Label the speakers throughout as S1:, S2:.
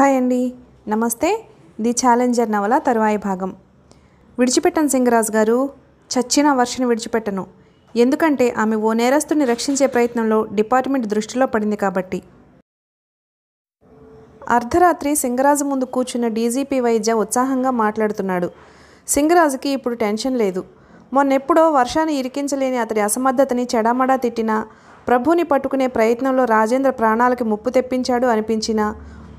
S1: hi అండి నమస్తే the challenger నవల తరువాయి భాగం విడిచిపెట్టను సింగరాజ్ గారు చచ్చిన వర్షను విడిచిపెట్టను ఎందుకంటే ఆమె ఓ నేరస్తుని రక్షించే ప్రయత్నంలో డిపార్ట్మెంట్ దృష్టిలో పడింది కాబట్టి అర్ధరాత్రి సింగరాజు ముందు కూర్చున్న డీజీపీ వైద్య ఉత్సాహంగా మాట్లాడుతున్నాడు సింగరాజుకి ఇప్పుడు టెన్షన్ లేదు మొన్నెప్పుడో వర్షాన్ని ఇరికించలేని అతడి అసమర్థతని చెడామడా తిట్టినా ప్రభుని పట్టుకునే ప్రయత్నంలో రాజేంద్ర ప్రాణాలకి ముప్పు తెప్పించాడు అనిపించినా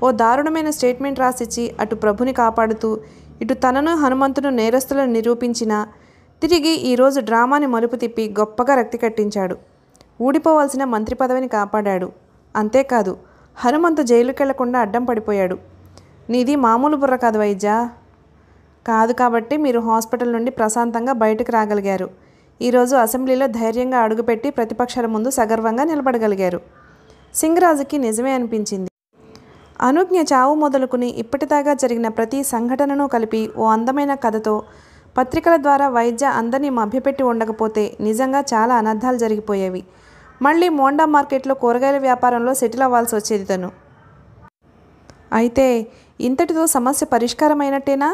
S1: ఓ దారుణమైన స్టేట్మెంట్ రాసిచ్చి అటు ప్రభుని కాపాడుతూ ఇటు తనను హనుమంతును నేరస్తులను నిరూపించిన తిరిగి ఈరోజు డ్రామాని మలుపు తిప్పి గొప్పగా రక్తి కట్టించాడు ఊడిపోవాల్సిన మంత్రి పదవిని కాపాడాడు అంతేకాదు హనుమంతు జైలుకెళ్లకుండా అడ్డం పడిపోయాడు నీది మామూలు బుర్ర కాదు వైద్య కాదు కాబట్టి మీరు హాస్పిటల్ నుండి ప్రశాంతంగా బయటకు రాగలిగారు ఈరోజు అసెంబ్లీలో ధైర్యంగా అడుగుపెట్టి ప్రతిపక్షాల ముందు సగర్వంగా నిలబడగలిగారు సింగరాజుకి నిజమే అనిపించింది అనుజ్ఞ చావు మొదలుకుని ఇప్పటిదాకా జరిగిన ప్రతి సంఘటనను కలిపి ఓ అందమైన కథతో పత్రికల ద్వారా వైద్య అందరినీ మభ్యపెట్టి ఉండకపోతే నిజంగా చాలా అనర్థాలు జరిగిపోయేవి మళ్ళీ మోండా మార్కెట్లో కూరగాయల వ్యాపారంలో సెటిల్ అవ్వాల్సి వచ్చేది తను అయితే ఇంతటితో సమస్య పరిష్కారమైనట్టేనా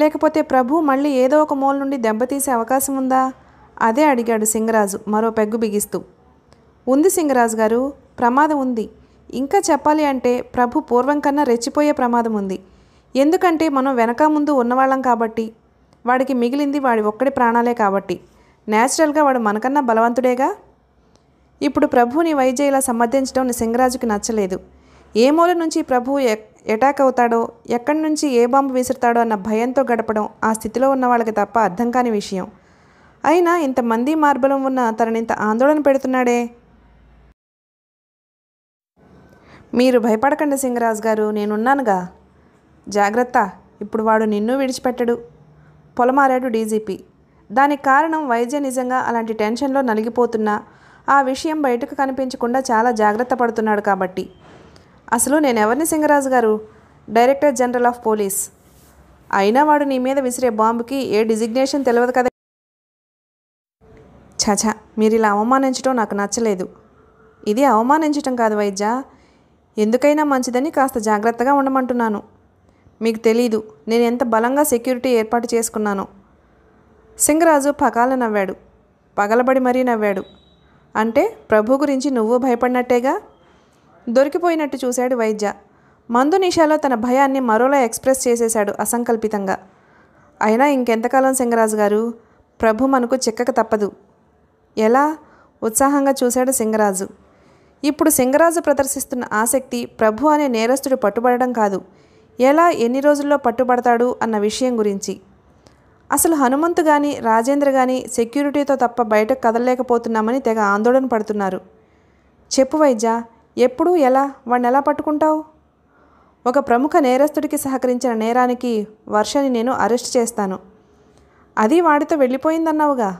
S1: లేకపోతే ప్రభు మళ్ళీ ఏదో ఒక మూల నుండి దెబ్బతీసే అవకాశం ఉందా అదే అడిగాడు సింగరాజు మరో పెగ్గు బిగిస్తూ ఉంది సింగరాజు గారు ప్రమాదం ఉంది ఇంకా చెప్పాలి అంటే ప్రభు పూర్వం కన్నా రెచ్చిపోయే ప్రమాదం ఉంది ఎందుకంటే మనం వెనక ముందు ఉన్నవాళ్ళం కాబట్టి వాడికి మిగిలింది వాడి ఒక్కడి ప్రాణాలే కాబట్టి న్యాచురల్గా వాడు మనకన్నా బలవంతుడేగా ఇప్పుడు ప్రభువుని వైద్య ఇలా సమర్థించడం సింగరాజుకి నచ్చలేదు ఏ మూల నుంచి ప్రభువు ఎటాక్ అవుతాడో ఎక్కడి నుంచి ఏ బాంబు విసురుతాడో అన్న భయంతో గడపడం ఆ స్థితిలో ఉన్న వాళ్ళకి తప్ప అర్థం కాని విషయం అయినా ఇంతమంది మార్బలం ఉన్న తనని ఇంత ఆందోళన పెడుతున్నాడే మీరు భయపడకండి సింగరాజు గారు నేనున్నానుగా జాగ్రత్త ఇప్పుడు వాడు నిన్ను విడిచిపెట్టడు పొలమారాడు డీజీపీ దానికి కారణం వైద్య నిజంగా అలాంటి టెన్షన్లో నలిగిపోతున్నా ఆ విషయం బయటకు కనిపించకుండా చాలా జాగ్రత్త పడుతున్నాడు కాబట్టి అసలు నేను ఎవరిని సింగరాజు గారు డైరెక్టర్ జనరల్ ఆఫ్ పోలీస్ అయినా వాడు నీ మీద విసిరే బాంబుకి ఏ డిజిగ్నేషన్ తెలియదు కదా ఛాఛా మీరు ఇలా అవమానించడం నాకు నచ్చలేదు ఇది అవమానించటం కాదు వైద్య ఎందుకైనా మంచిదని కాస్త జాగ్రత్తగా ఉండమంటున్నాను మీకు తెలీదు నేను ఎంత బలంగా సెక్యూరిటీ ఏర్పాటు చేసుకున్నానో సింగరాజు పకాల నవ్వాడు పగలబడి మరీ నవ్వాడు అంటే ప్రభు గురించి నువ్వు భయపడినట్టేగా దొరికిపోయినట్టు చూశాడు వైద్య మందు నిషాలో తన భయాన్ని మరోలా ఎక్స్ప్రెస్ చేసేశాడు అసంకల్పితంగా అయినా ఇంకెంతకాలం సింగరాజు గారు ప్రభు మనకు చిక్కక తప్పదు ఎలా ఉత్సాహంగా చూశాడు సింగరాజు ఇప్పుడు సింగరాజు ప్రదర్శిస్తున్న ఆసక్తి ప్రభు అనే నేరస్తుడు పట్టుబడడం కాదు ఎలా ఎన్ని రోజుల్లో పట్టుబడతాడు అన్న విషయం గురించి అసలు హనుమంతు కానీ రాజేంద్ర కానీ సెక్యూరిటీతో తప్ప బయటకు కదలలేకపోతున్నామని తెగ ఆందోళన పడుతున్నారు చెప్పు వైద్య ఎప్పుడు ఎలా వాడిని ఎలా పట్టుకుంటావు ఒక ప్రముఖ నేరస్తుడికి సహకరించిన నేరానికి వర్షని నేను అరెస్ట్ చేస్తాను అది వాడితో వెళ్ళిపోయిందన్నావుగా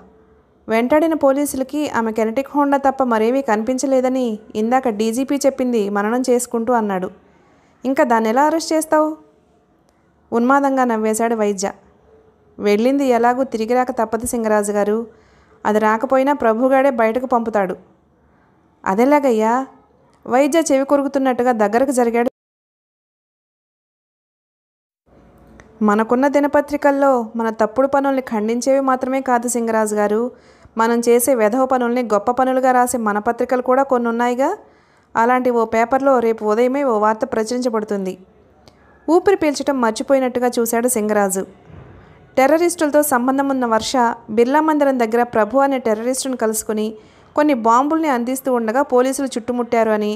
S1: వెంటాడిన పోలీసులకి ఆమె కెనటిక్ హోండా తప్ప మరేమీ కనిపించలేదని ఇందాక డీజీపీ చెప్పింది మననం చేసుకుంటూ అన్నాడు ఇంకా దాన్ని ఎలా అరెస్ట్ చేస్తావు ఉన్మాదంగా నవ్వేశాడు వైద్య వెళ్ళింది ఎలాగూ తిరిగి రాక తప్పదు సింగరాజు గారు అది రాకపోయినా ప్రభుగాడే బయటకు పంపుతాడు అదేలాగయ్యా వైద్య చెవి కొరుకుతున్నట్టుగా దగ్గరకు జరిగాడు మనకున్న దినపత్రికల్లో మన తప్పుడు పనుల్ని ఖండించేవి మాత్రమే కాదు సింగరాజు గారు మనం చేసే వెధవ పనుల్ని గొప్ప పనులుగా రాసే మన పత్రికలు కూడా కొన్ని ఉన్నాయిగా అలాంటి ఓ పేపర్లో రేపు ఉదయమే ఓ వార్త ప్రచురించబడుతుంది ఊపిరి పీల్చడం మర్చిపోయినట్టుగా చూశాడు సింగరాజు టెర్రరిస్టులతో సంబంధం ఉన్న వర్ష బిర్లా మందిరం దగ్గర ప్రభు అనే టెర్రరిస్టును కలుసుకుని కొన్ని బాంబుల్ని అందిస్తూ ఉండగా పోలీసులు చుట్టుముట్టారు అని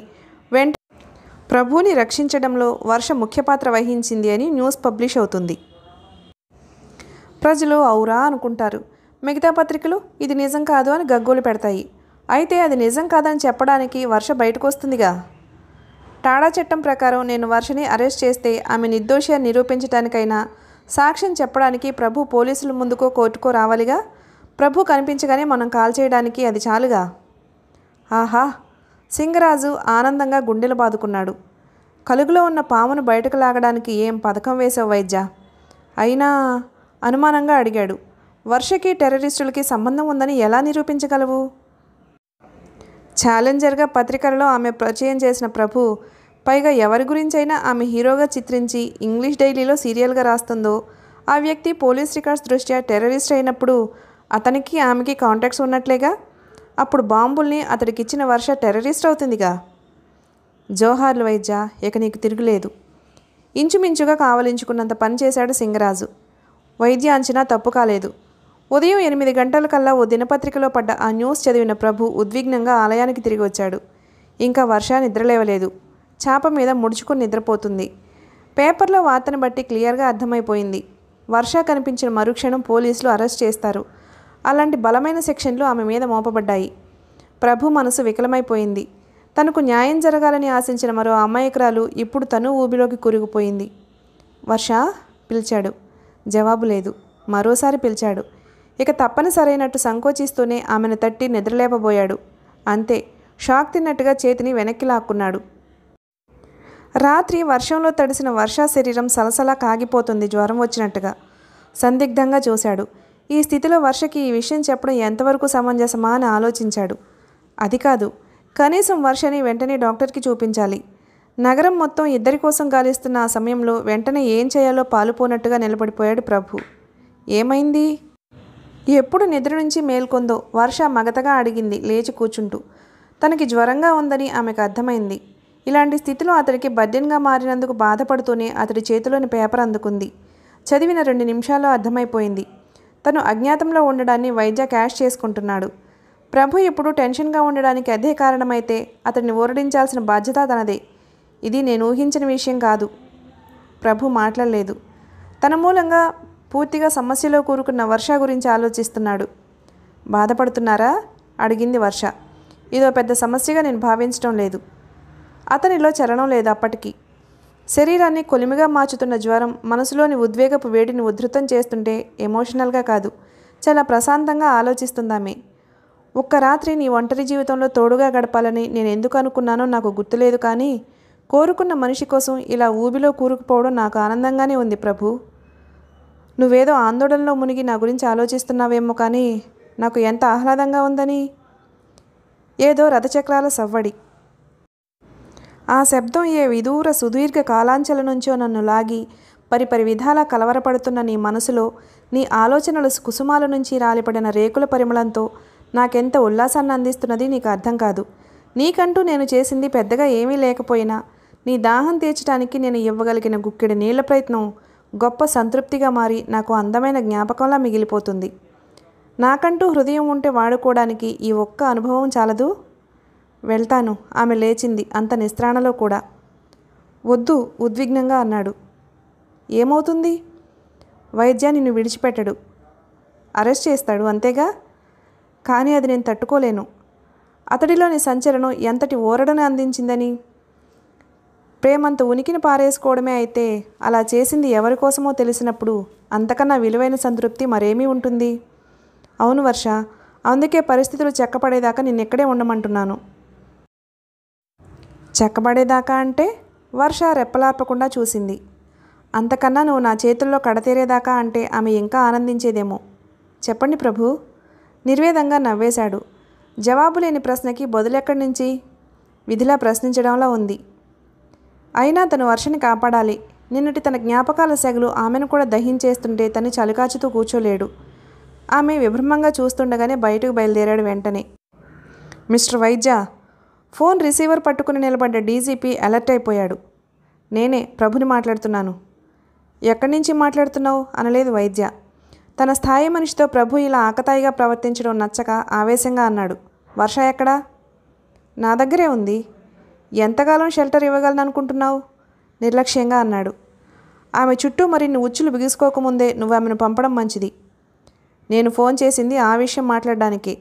S1: ప్రభుని రక్షించడంలో వర్ష ముఖ్య పాత్ర వహించింది అని న్యూస్ పబ్లిష్ అవుతుంది ప్రజలు అవురా అనుకుంటారు మిగతా పత్రికలు ఇది నిజం కాదు అని గగ్గోలు పెడతాయి అయితే అది నిజం కాదని చెప్పడానికి వర్ష బయటకు వస్తుందిగా టాడా చట్టం ప్రకారం నేను వర్షని అరెస్ట్ చేస్తే ఆమె నిర్దోషి అని నిరూపించడానికైనా సాక్ష్యం చెప్పడానికి ప్రభు పోలీసుల ముందుకో కోర్టుకో రావాలిగా ప్రభు కనిపించగానే మనం కాల్ చేయడానికి అది చాలుగా ఆహా సింగరాజు ఆనందంగా గుండెలు బాదుకున్నాడు కలుగులో ఉన్న పామును బయటకు లాగడానికి ఏం పథకం వేసావు వైద్య అయినా అనుమానంగా అడిగాడు వర్షకి టెర్రరిస్టులకి సంబంధం ఉందని ఎలా నిరూపించగలవు ఛాలెంజర్గా పత్రికలలో ఆమె పరిచయం చేసిన ప్రభు పైగా ఎవరి గురించైనా ఆమె హీరోగా చిత్రించి ఇంగ్లీష్ డైలీలో సీరియల్గా రాస్తుందో ఆ వ్యక్తి పోలీస్ రికార్డ్స్ దృష్ట్యా టెర్రరిస్ట్ అయినప్పుడు అతనికి ఆమెకి కాంటాక్ట్స్ ఉన్నట్లేగా అప్పుడు బాంబుల్ని అతడికిచ్చిన వర్ష టెర్రరిస్ట్ అవుతుందిగా జోహార్లు వైద్య ఇక నీకు తిరుగులేదు ఇంచుమించుగా కావలించుకున్నంత పనిచేశాడు సింగరాజు వైద్య అంచనా తప్పు కాలేదు ఉదయం ఎనిమిది గంటలకల్లా ఓ దినపత్రికలో పడ్డ ఆ న్యూస్ చదివిన ప్రభు ఉద్విగ్నంగా ఆలయానికి తిరిగి వచ్చాడు ఇంకా వర్ష నిద్రలేవలేదు చాప మీద ముడుచుకుని నిద్రపోతుంది పేపర్లో వార్తను బట్టి క్లియర్గా అర్థమైపోయింది వర్ష కనిపించిన మరుక్షణం పోలీసులు అరెస్ట్ చేస్తారు అలాంటి బలమైన సెక్షన్లు ఆమె మీద మోపబడ్డాయి ప్రభు మనసు వికలమైపోయింది తనకు న్యాయం జరగాలని ఆశించిన మరో అమ్మాయికరాలు ఇప్పుడు తను ఊబిలోకి కూరుకుపోయింది వర్ష పిలిచాడు జవాబు లేదు మరోసారి పిలిచాడు ఇక తప్పనిసరైనట్టు సంకోచిస్తూనే ఆమెను తట్టి నిద్రలేపబోయాడు అంతే షాక్ తిన్నట్టుగా చేతిని వెనక్కి లాక్కున్నాడు రాత్రి వర్షంలో తడిసిన వర్షా శరీరం సలసలా కాగిపోతుంది జ్వరం వచ్చినట్టుగా సందిగ్ధంగా చూశాడు ఈ స్థితిలో వర్షకి ఈ విషయం చెప్పడం ఎంతవరకు సమంజసమా అని ఆలోచించాడు అది కాదు కనీసం వర్షని వెంటనే డాక్టర్కి చూపించాలి నగరం మొత్తం ఇద్దరి కోసం గాలిస్తున్న ఆ సమయంలో వెంటనే ఏం చేయాలో పాలుపోనట్టుగా నిలబడిపోయాడు ప్రభు ఏమైంది ఎప్పుడు నిద్ర నుంచి మేల్కొందో వర్ష మగతగా అడిగింది లేచి కూర్చుంటూ తనకి జ్వరంగా ఉందని ఆమెకు అర్థమైంది ఇలాంటి స్థితిలో అతడికి బడ్డెన్గా మారినందుకు బాధపడుతూనే అతడి చేతిలోని పేపర్ అందుకుంది చదివిన రెండు నిమిషాల్లో అర్థమైపోయింది తను అజ్ఞాతంలో ఉండడాన్ని వైద్య క్యాష్ చేసుకుంటున్నాడు ప్రభు ఇప్పుడు టెన్షన్గా ఉండడానికి అదే కారణమైతే అతన్ని ఊరడించాల్సిన బాధ్యత తనదే ఇది నేను ఊహించిన విషయం కాదు ప్రభు మాట్లాడలేదు తన మూలంగా పూర్తిగా సమస్యలో కూరుకున్న వర్ష గురించి ఆలోచిస్తున్నాడు బాధపడుతున్నారా అడిగింది వర్ష ఇదో పెద్ద సమస్యగా నేను భావించడం లేదు అతనిలో చలనం లేదు అప్పటికీ శరీరాన్ని కొలిమిగా మార్చుతున్న జ్వరం మనసులోని ఉద్వేగపు వేడిని ఉధృతం చేస్తుంటే ఎమోషనల్గా కాదు చాలా ప్రశాంతంగా ఆలోచిస్తుందామే ఒక్క రాత్రి నీ ఒంటరి జీవితంలో తోడుగా గడపాలని నేను ఎందుకు అనుకున్నానో నాకు గుర్తులేదు కానీ కోరుకున్న మనిషి కోసం ఇలా ఊబిలో కూరుకుపోవడం నాకు ఆనందంగానే ఉంది ప్రభు నువ్వేదో ఆందోళనలో మునిగి నా గురించి ఆలోచిస్తున్నావేమో కానీ నాకు ఎంత ఆహ్లాదంగా ఉందని ఏదో రథచక్రాల సవ్వడి ఆ శబ్దం ఏ విదూర సుదీర్ఘ కాలాంచల నుంచో నన్ను లాగి పరిపరి విధాలా కలవరపడుతున్న నీ మనసులో నీ ఆలోచనలు కుసుమాల నుంచి రాలిపడిన రేకుల పరిమళంతో నాకెంత ఉల్లాసాన్ని అందిస్తున్నది నీకు అర్థం కాదు నీకంటూ నేను చేసింది పెద్దగా ఏమీ లేకపోయినా నీ దాహం తీర్చడానికి నేను ఇవ్వగలిగిన గుక్కిడి నీళ్ల ప్రయత్నం గొప్ప సంతృప్తిగా మారి నాకు అందమైన జ్ఞాపకంలా మిగిలిపోతుంది నాకంటూ హృదయం ఉంటే వాడుకోవడానికి ఈ ఒక్క అనుభవం చాలదు వెళ్తాను ఆమె లేచింది అంత నిస్త్రాణలో కూడా వద్దు ఉద్విగ్నంగా అన్నాడు ఏమవుతుంది వైద్య నిన్ను విడిచిపెట్టడు అరెస్ట్ చేస్తాడు అంతేగా కానీ అది నేను తట్టుకోలేను అతడిలోని సంచలనం ఎంతటి ఓరడని అందించిందని ప్రేమంత ఉనికిని పారేసుకోవడమే అయితే అలా చేసింది ఎవరి కోసమో తెలిసినప్పుడు అంతకన్నా విలువైన సంతృప్తి మరేమీ ఉంటుంది అవును వర్ష అందుకే పరిస్థితులు చెక్కపడేదాకా నిన్నెక్కడే ఉండమంటున్నాను చెక్కబడేదాకా అంటే వర్ష రెప్పలార్పకుండా చూసింది అంతకన్నా నువ్వు నా చేతుల్లో కడతీరేదాకా అంటే ఆమె ఇంకా ఆనందించేదేమో చెప్పండి ప్రభు నిర్వేదంగా నవ్వేశాడు జవాబు లేని ప్రశ్నకి బదులెక్కడి నుంచి విధిలా ప్రశ్నించడంలో ఉంది అయినా తను వర్షని కాపాడాలి నిన్నటి తన జ్ఞాపకాల సెగలు ఆమెను కూడా దహించేస్తుంటే తను చలికాచుతూ కూర్చోలేడు ఆమె విభ్రమంగా చూస్తుండగానే బయటకు బయలుదేరాడు వెంటనే మిస్టర్ వైద్య ఫోన్ రిసీవర్ పట్టుకుని నిలబడ్డ డీజీపీ అలర్ట్ అయిపోయాడు నేనే ప్రభుని మాట్లాడుతున్నాను ఎక్కడి నుంచి మాట్లాడుతున్నావు అనలేదు వైద్య తన స్థాయి మనిషితో ప్రభు ఇలా ఆకతాయిగా ప్రవర్తించడం నచ్చక ఆవేశంగా అన్నాడు వర్ష ఎక్కడా నా దగ్గరే ఉంది ఎంతకాలం షెల్టర్ ఇవ్వగలననుకుంటున్నావు నిర్లక్ష్యంగా అన్నాడు ఆమె చుట్టూ మరిన్ని ఉచ్చులు బిగుసుకోకముందే నువ్వు ఆమెను పంపడం మంచిది నేను ఫోన్ చేసింది ఆ విషయం మాట్లాడడానికి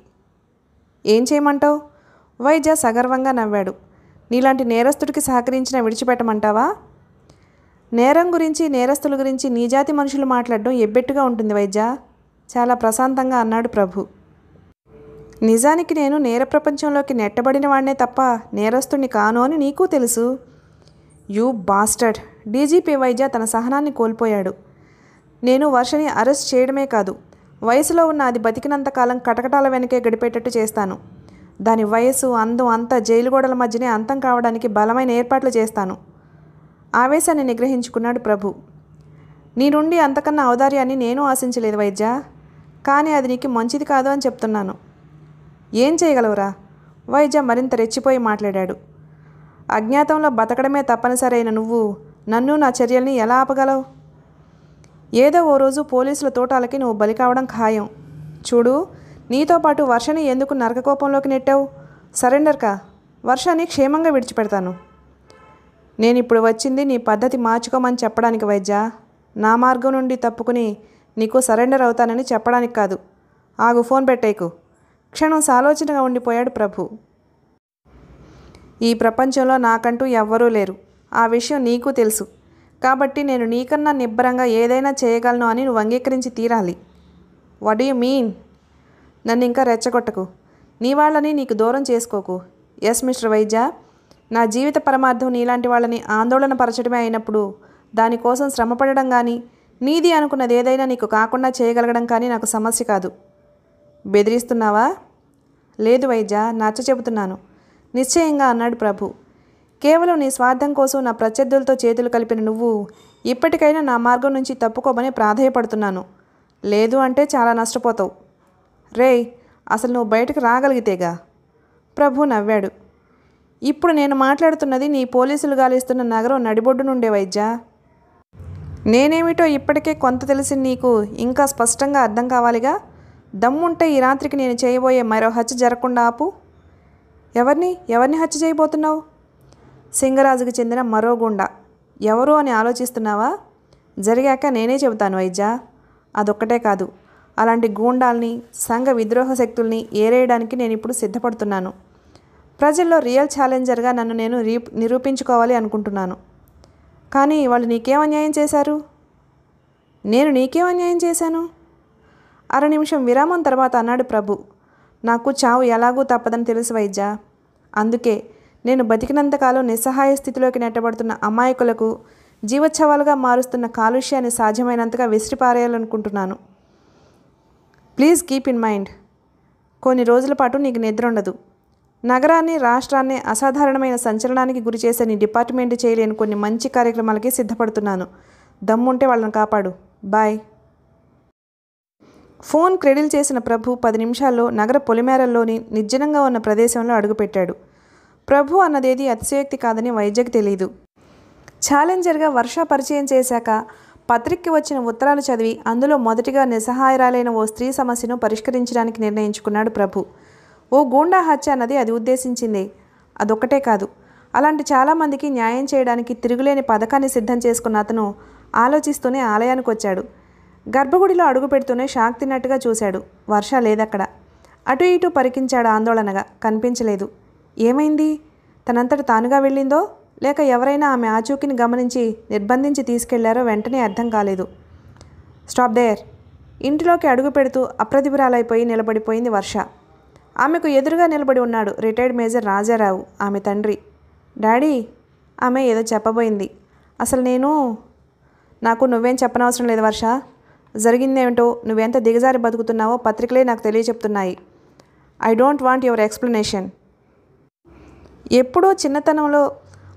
S1: ఏం చేయమంటావు వైద్య సగర్వంగా నవ్వాడు నీలాంటి నేరస్తుడికి సహకరించిన విడిచిపెట్టమంటావా నేరం గురించి నేరస్తుల గురించి నీజాతి మనుషులు మాట్లాడడం ఎబ్బెట్టుగా ఉంటుంది వైద్య చాలా ప్రశాంతంగా అన్నాడు ప్రభు నిజానికి నేను నేర ప్రపంచంలోకి నెట్టబడిన వాడినే తప్ప నేరస్తుడిని కాను అని నీకు తెలుసు యూ బాస్టర్డ్ డీజీపీ వైద్య తన సహనాన్ని కోల్పోయాడు నేను వర్షని అరెస్ట్ చేయడమే కాదు వయసులో ఉన్న అది బతికినంతకాలం కటకటాల వెనకే గడిపేటట్టు చేస్తాను దాని వయస్సు అందం అంతా జైలు గోడల మధ్యనే అంతం కావడానికి బలమైన ఏర్పాట్లు చేస్తాను ఆవేశాన్ని నిగ్రహించుకున్నాడు ప్రభు నీ నుండి అంతకన్నా ఔదార్యాన్ని నేను ఆశించలేదు వైద్య కానీ అది నీకు మంచిది కాదు అని చెప్తున్నాను ఏం చేయగలవురా వైద్య మరింత రెచ్చిపోయి మాట్లాడాడు అజ్ఞాతంలో బతకడమే తప్పనిసరైన నువ్వు నన్ను నా చర్యల్ని ఎలా ఆపగలవు ఏదో ఓ రోజు పోలీసుల తోటాలకి నువ్వు బలి కావడం ఖాయం చూడు నీతో పాటు వర్షని ఎందుకు నరకకోపంలోకి నెట్టావు సరెండర్ కా వర్షాన్ని క్షేమంగా విడిచిపెడతాను నేను ఇప్పుడు వచ్చింది నీ పద్ధతి మార్చుకోమని చెప్పడానికి వైద్య నా మార్గం నుండి తప్పుకుని నీకు సరెండర్ అవుతానని చెప్పడానికి కాదు ఆగు ఫోన్ పెట్టేకు క్షణం సాలోచనగా ఉండిపోయాడు ప్రభు ఈ ప్రపంచంలో నాకంటూ ఎవ్వరూ లేరు ఆ విషయం నీకు తెలుసు కాబట్టి నేను నీకన్నా నిబ్బరంగా ఏదైనా చేయగలను అని నువ్వు అంగీకరించి తీరాలి వాట్ యు మీన్ నన్ను ఇంకా రెచ్చగొట్టకు నీ వాళ్ళని నీకు దూరం చేసుకోకు ఎస్ మిస్టర్ వైద్య నా జీవిత పరమార్థం నీలాంటి వాళ్ళని ఆందోళన పరచడమే అయినప్పుడు దానికోసం శ్రమపడడం కానీ నీది అనుకున్నది ఏదైనా నీకు కాకుండా చేయగలగడం కానీ నాకు సమస్య కాదు బెదిరిస్తున్నావా లేదు వైద్య నచ్చ చెబుతున్నాను నిశ్చయంగా అన్నాడు ప్రభు కేవలం నీ స్వార్థం కోసం నా ప్రత్యర్థులతో చేతులు కలిపిన నువ్వు ఇప్పటికైనా నా మార్గం నుంచి తప్పుకోమని ప్రాధేయపడుతున్నాను లేదు అంటే చాలా నష్టపోతావు రే అసలు నువ్వు బయటకు రాగలిగితేగా ప్రభు నవ్వాడు ఇప్పుడు నేను మాట్లాడుతున్నది నీ పోలీసులు గాలిస్తున్న నగరం నడిబొడ్డు నుండే వైద్యా నేనేమిటో ఇప్పటికే కొంత తెలిసి నీకు ఇంకా స్పష్టంగా అర్థం కావాలిగా దమ్ముంటే ఈ రాత్రికి నేను చేయబోయే మరో హత్య జరగకుండా ఆపు ఎవరిని ఎవరిని హత్య చేయబోతున్నావు సింగరాజుకు చెందిన మరో గుండా ఎవరు అని ఆలోచిస్తున్నావా జరిగాక నేనే చెబుతాను వైద్య అదొక్కటే కాదు అలాంటి గూండాల్ని సంఘ విద్రోహ శక్తుల్ని ఏరేయడానికి నేను ఇప్పుడు సిద్ధపడుతున్నాను ప్రజల్లో రియల్ ఛాలెంజర్గా నన్ను నేను నిరూపించుకోవాలి అనుకుంటున్నాను కానీ వాళ్ళు నీకేం అన్యాయం చేశారు నేను నీకేం అన్యాయం చేశాను అర నిమిషం విరామం తర్వాత అన్నాడు ప్రభు నాకు చావు ఎలాగూ తప్పదని తెలుసు వైద్య అందుకే నేను బతికినంతకాలం నిస్సహాయ స్థితిలోకి నెట్టబడుతున్న అమాయకులకు జీవోత్సవాలుగా మారుస్తున్న కాలుష్యాన్ని సాధ్యమైనంతగా విసిరిపారేయాలనుకుంటున్నాను ప్లీజ్ కీప్ ఇన్ మైండ్ కొన్ని రోజుల పాటు నీకు నిద్ర ఉండదు నగరాన్ని రాష్ట్రాన్ని అసాధారణమైన సంచలనానికి గురి చేసే నీ డిపార్ట్మెంట్ చేయలేని కొన్ని మంచి కార్యక్రమాలకి సిద్ధపడుతున్నాను దమ్ముంటే వాళ్ళని కాపాడు బాయ్ ఫోన్ క్రెడిల్ చేసిన ప్రభు పది నిమిషాల్లో నగర పొలిమేరల్లోని నిర్జనంగా ఉన్న ప్రదేశంలో అడుగుపెట్టాడు ప్రభు అన్నదేది అతిశయోక్తి కాదని వైద్యకి తెలియదు ఛాలెంజర్గా వర్ష పరిచయం చేశాక పత్రికకి వచ్చిన ఉత్తరాలు చదివి అందులో మొదటిగా నిస్సహాయరాలైన ఓ స్త్రీ సమస్యను పరిష్కరించడానికి నిర్ణయించుకున్నాడు ప్రభు ఓ గూండా హత్య అన్నది అది ఉద్దేశించింది అదొక్కటే కాదు అలాంటి చాలామందికి న్యాయం చేయడానికి తిరుగులేని పథకాన్ని సిద్ధం చేసుకున్న అతను ఆలోచిస్తూనే ఆలయానికి వచ్చాడు గర్భగుడిలో అడుగు పెడుతూనే షాక్ తిన్నట్టుగా చూశాడు వర్ష లేదక్కడ అటు ఇటు పరికించాడు ఆందోళనగా కనిపించలేదు ఏమైంది తనంతట తానుగా వెళ్ళిందో లేక ఎవరైనా ఆమె ఆచూకీని గమనించి నిర్బంధించి తీసుకెళ్లారో వెంటనే అర్థం కాలేదు స్టాప్ దేర్ ఇంటిలోకి అడుగు పెడుతూ అప్రతిభురాలైపోయి నిలబడిపోయింది వర్ష ఆమెకు ఎదురుగా నిలబడి ఉన్నాడు రిటైర్డ్ మేజర్ రాజారావు ఆమె తండ్రి డాడీ ఆమె ఏదో చెప్పబోయింది అసలు నేను నాకు నువ్వేం చెప్పనవసరం లేదు వర్ష జరిగిందేమిటో నువ్వెంత దిగజారి బతుకుతున్నావో పత్రికలే నాకు తెలియచెప్తున్నాయి I don't want your explanation ఎప్పుడో చిన్నతనంలో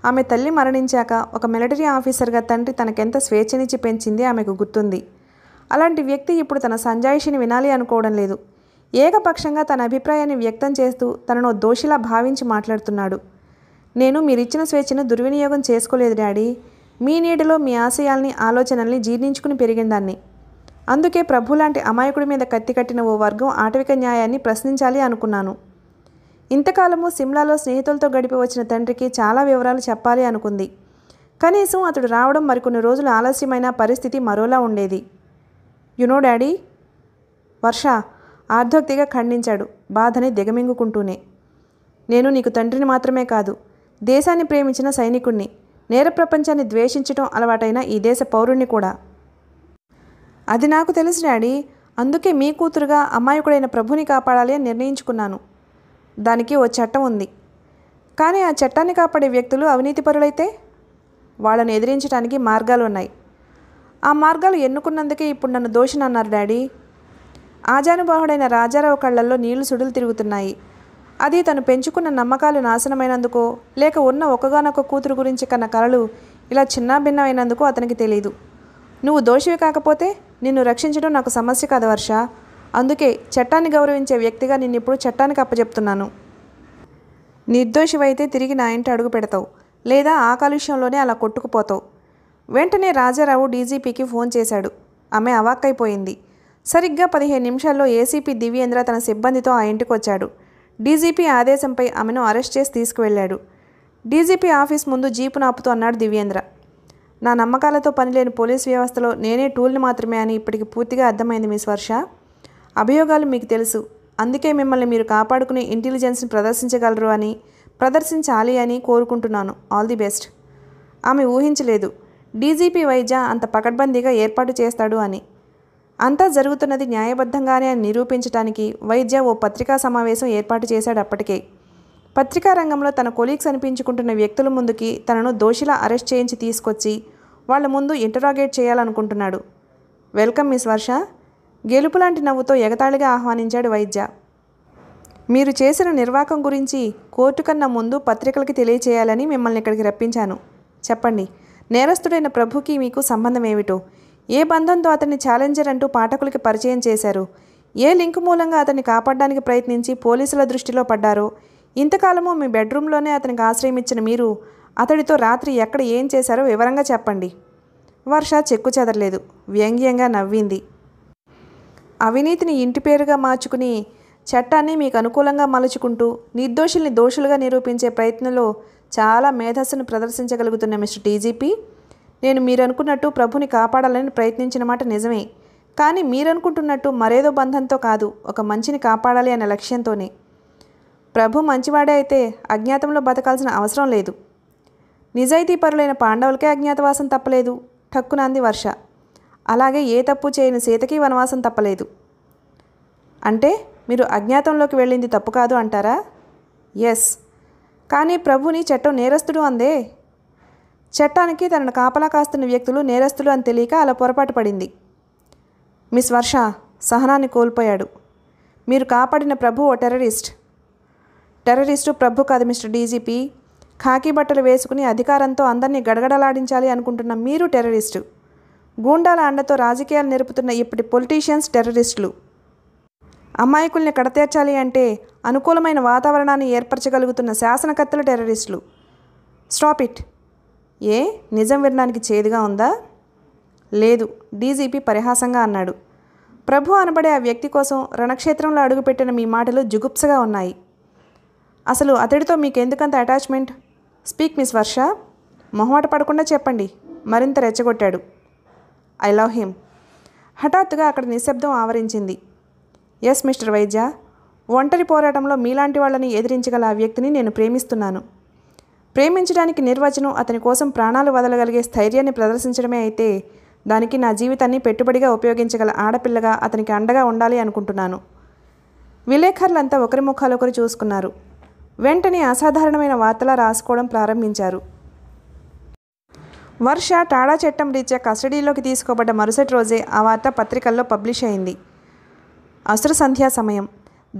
S1: ఆమె తల్లి మరణించాక ఒక మిలిటరీ ఆఫీసర్గా తండ్రి తనకెంత స్వేచ్ఛనిచ్చి పెంచింది ఆమెకు గుర్తుంది అలాంటి వ్యక్తి ఇప్పుడు తన సంజాయిషిని వినాలి అనుకోవడం లేదు ఏకపక్షంగా తన అభిప్రాయాన్ని వ్యక్తం చేస్తూ తనను దోషిలా భావించి మాట్లాడుతున్నాడు నేను మీరిచ్చిన స్వేచ్ఛను దుర్వినియోగం చేసుకోలేదు డాడీ మీ నీడలో మీ ఆశయాల్ని ఆలోచనల్ని జీర్ణించుకుని పెరిగిందాన్ని అందుకే ప్రభు లాంటి అమాయకుడి మీద కత్తి కట్టిన ఓ వర్గం ఆటవిక న్యాయాన్ని ప్రశ్నించాలి అనుకున్నాను ఇంతకాలము సిమ్లాలో స్నేహితులతో గడిపి వచ్చిన తండ్రికి చాలా వివరాలు చెప్పాలి అనుకుంది కనీసం అతడు రావడం మరికొన్ని రోజులు ఆలస్యమైన పరిస్థితి మరోలా ఉండేది యునో డాడీ వర్ష ఆర్ధోక్తిగా ఖండించాడు బాధని దిగమింగుకుంటూనే నేను నీకు తండ్రిని మాత్రమే కాదు దేశాన్ని ప్రేమించిన సైనికుణ్ణి నేర ప్రపంచాన్ని ద్వేషించడం అలవాటైన ఈ దేశ పౌరుణ్ణి కూడా అది నాకు తెలిసి డాడీ అందుకే మీ కూతురుగా అమ్మాయికుడైన ప్రభుని కాపాడాలి అని నిర్ణయించుకున్నాను దానికి ఓ చట్టం ఉంది కానీ ఆ చట్టాన్ని కాపాడే వ్యక్తులు అవినీతిపరులైతే వాళ్ళని ఎదిరించడానికి మార్గాలు ఉన్నాయి ఆ మార్గాలు ఎన్నుకున్నందుకే ఇప్పుడు నన్ను దోషిని అన్నారు డాడీ ఆజానుబాహుడైన రాజారావు కళ్ళల్లో నీళ్లు సుడులు తిరుగుతున్నాయి అది తను పెంచుకున్న నమ్మకాలు నాశనమైనందుకో లేక ఉన్న ఒక్కగానొక్క కూతురు గురించి కన్న కలలు ఇలా చిన్నాభిన్నమైనందుకో అతనికి తెలియదు నువ్వు దోషివి కాకపోతే నిన్ను రక్షించడం నాకు సమస్య కాదు వర్షా అందుకే చట్టాన్ని గౌరవించే వ్యక్తిగా నేను ఇప్పుడు చట్టానికి అప్పచెప్తున్నాను నిర్దోషివైతే తిరిగి నా ఇంటి అడుగు పెడతావు లేదా ఆ కాలుష్యంలోనే అలా కొట్టుకుపోతావు వెంటనే రాజారావు డీజీపీకి ఫోన్ చేశాడు ఆమె అవాక్కైపోయింది సరిగ్గా పదిహేను నిమిషాల్లో ఏసీపీ దివ్యేంద్ర తన సిబ్బందితో ఆ ఇంటికి వచ్చాడు డీజీపీ ఆదేశంపై ఆమెను అరెస్ట్ చేసి తీసుకువెళ్ళాడు డీజీపీ ఆఫీస్ ముందు జీపును నాపుతూ అన్నాడు దివ్యేంద్ర నా నమ్మకాలతో పనిలేని పోలీస్ వ్యవస్థలో నేనే టూల్ని మాత్రమే అని ఇప్పటికి పూర్తిగా అర్థమైంది మిస్ వర్ష అభియోగాలు మీకు తెలుసు అందుకే మిమ్మల్ని మీరు కాపాడుకునే ఇంటెలిజెన్స్ని ప్రదర్శించగలరు అని ప్రదర్శించాలి అని కోరుకుంటున్నాను ఆల్ ది బెస్ట్ ఆమె ఊహించలేదు డీజీపీ వైద్య అంత పకడ్బందీగా ఏర్పాటు చేస్తాడు అని అంతా జరుగుతున్నది న్యాయబద్ధంగానే అని నిరూపించడానికి వైద్య ఓ పత్రికా సమావేశం ఏర్పాటు చేశాడు అప్పటికే పత్రికా రంగంలో తన కొలీగ్స్ అనిపించుకుంటున్న వ్యక్తుల ముందుకి తనను దోషిలా అరెస్ట్ చేయించి తీసుకొచ్చి వాళ్ళ ముందు ఇంటరాగేట్ చేయాలనుకుంటున్నాడు వెల్కమ్ మిస్ వర్ష గెలుపు లాంటి నవ్వుతో ఎగతాళిగా ఆహ్వానించాడు వైద్య మీరు చేసిన నిర్వాకం గురించి కోర్టు కన్నా ముందు పత్రికలకి తెలియచేయాలని మిమ్మల్ని ఇక్కడికి రప్పించాను చెప్పండి నేరస్తుడైన ప్రభుకి మీకు సంబంధం ఏమిటో ఏ బంధంతో అతన్ని ఛాలెంజర్ అంటూ పాఠకులకి పరిచయం చేశారు ఏ లింక్ మూలంగా అతన్ని కాపాడడానికి ప్రయత్నించి పోలీసుల దృష్టిలో పడ్డారో ఇంతకాలము మీ బెడ్రూమ్లోనే అతనికి ఆశ్రయం ఇచ్చిన మీరు అతడితో రాత్రి ఎక్కడ ఏం చేశారో వివరంగా చెప్పండి వర్ష చెక్కు చెదరలేదు వ్యంగ్యంగా నవ్వింది అవినీతిని ఇంటి పేరుగా మార్చుకుని చట్టాన్ని మీకు అనుకూలంగా మలుచుకుంటూ నిర్దోషుల్ని దోషులుగా నిరూపించే ప్రయత్నంలో చాలా మేధస్సును ప్రదర్శించగలుగుతున్న మిస్టర్ డీజీపీ నేను మీరనుకున్నట్టు ప్రభుని కాపాడాలని ప్రయత్నించిన మాట నిజమే కానీ మీరనుకుంటున్నట్టు మరేదో బంధంతో కాదు ఒక మంచిని కాపాడాలి అనే లక్ష్యంతోనే ప్రభు మంచివాడే అయితే అజ్ఞాతంలో బతకాల్సిన అవసరం లేదు నిజాయితీ పరులైన పాండవులకే అజ్ఞాతవాసం తప్పలేదు ఠక్కునంది వర్ష అలాగే ఏ తప్పు చేయని సీతకి వనవాసం తప్పలేదు అంటే మీరు అజ్ఞాతంలోకి వెళ్ళింది తప్పు కాదు అంటారా ఎస్ కానీ ప్రభుని చట్టం నేరస్తుడు అందే చట్టానికి తనను కాపలా కాస్తున్న వ్యక్తులు నేరస్తులు అని తెలియక అలా పొరపాటు పడింది మిస్ వర్ష సహనాన్ని కోల్పోయాడు మీరు కాపాడిన ప్రభు ఓ టెర్రరిస్ట్ టెర్రరిస్టు ప్రభు కాదు మిస్టర్ డీజీపీ ఖాకీ బట్టలు వేసుకుని అధికారంతో అందరినీ గడగడలాడించాలి అనుకుంటున్న మీరు టెర్రరిస్టు గూండాల అండతో రాజకీయాలు నిరుపుతున్న ఇప్పటి పొలిటీషియన్స్ టెర్రరిస్టులు అమాయకుల్ని కడతేర్చాలి అంటే అనుకూలమైన వాతావరణాన్ని ఏర్పరచగలుగుతున్న శాసనకర్తలు టెర్రరిస్టులు స్టాప్ ఇట్ ఏ నిజం వినడానికి చేదుగా ఉందా లేదు డీజీపీ పరిహాసంగా అన్నాడు ప్రభు అనబడే ఆ వ్యక్తి కోసం రణక్షేత్రంలో అడుగుపెట్టిన మీ మాటలు జుగుప్సగా ఉన్నాయి అసలు అతడితో మీకెందుకంత అటాచ్మెంట్ స్పీక్ మిస్ వర్ష మొహమాట పడకుండా చెప్పండి మరింత రెచ్చగొట్టాడు ఐ లవ్ హిమ్ హఠాత్తుగా అక్కడ నిశ్శబ్దం ఆవరించింది ఎస్ మిస్టర్ వైద్య ఒంటరి పోరాటంలో మీలాంటి వాళ్ళని ఎదిరించగల ఆ వ్యక్తిని నేను ప్రేమిస్తున్నాను ప్రేమించడానికి నిర్వచనం అతని కోసం ప్రాణాలు వదలగలిగే స్థైర్యాన్ని ప్రదర్శించడమే అయితే దానికి నా జీవితాన్ని పెట్టుబడిగా ఉపయోగించగల ఆడపిల్లగా అతనికి అండగా ఉండాలి అనుకుంటున్నాను విలేఖరులంతా ఒకరి ముఖాలొకరు చూసుకున్నారు వెంటనే అసాధారణమైన వార్తలా రాసుకోవడం ప్రారంభించారు వర్ష టాడా చట్టం రీత్యా కస్టడీలోకి తీసుకోబడ్డ మరుసటి రోజే ఆ వార్త పత్రికల్లో పబ్లిష్ అయింది అసురు సంధ్యా సమయం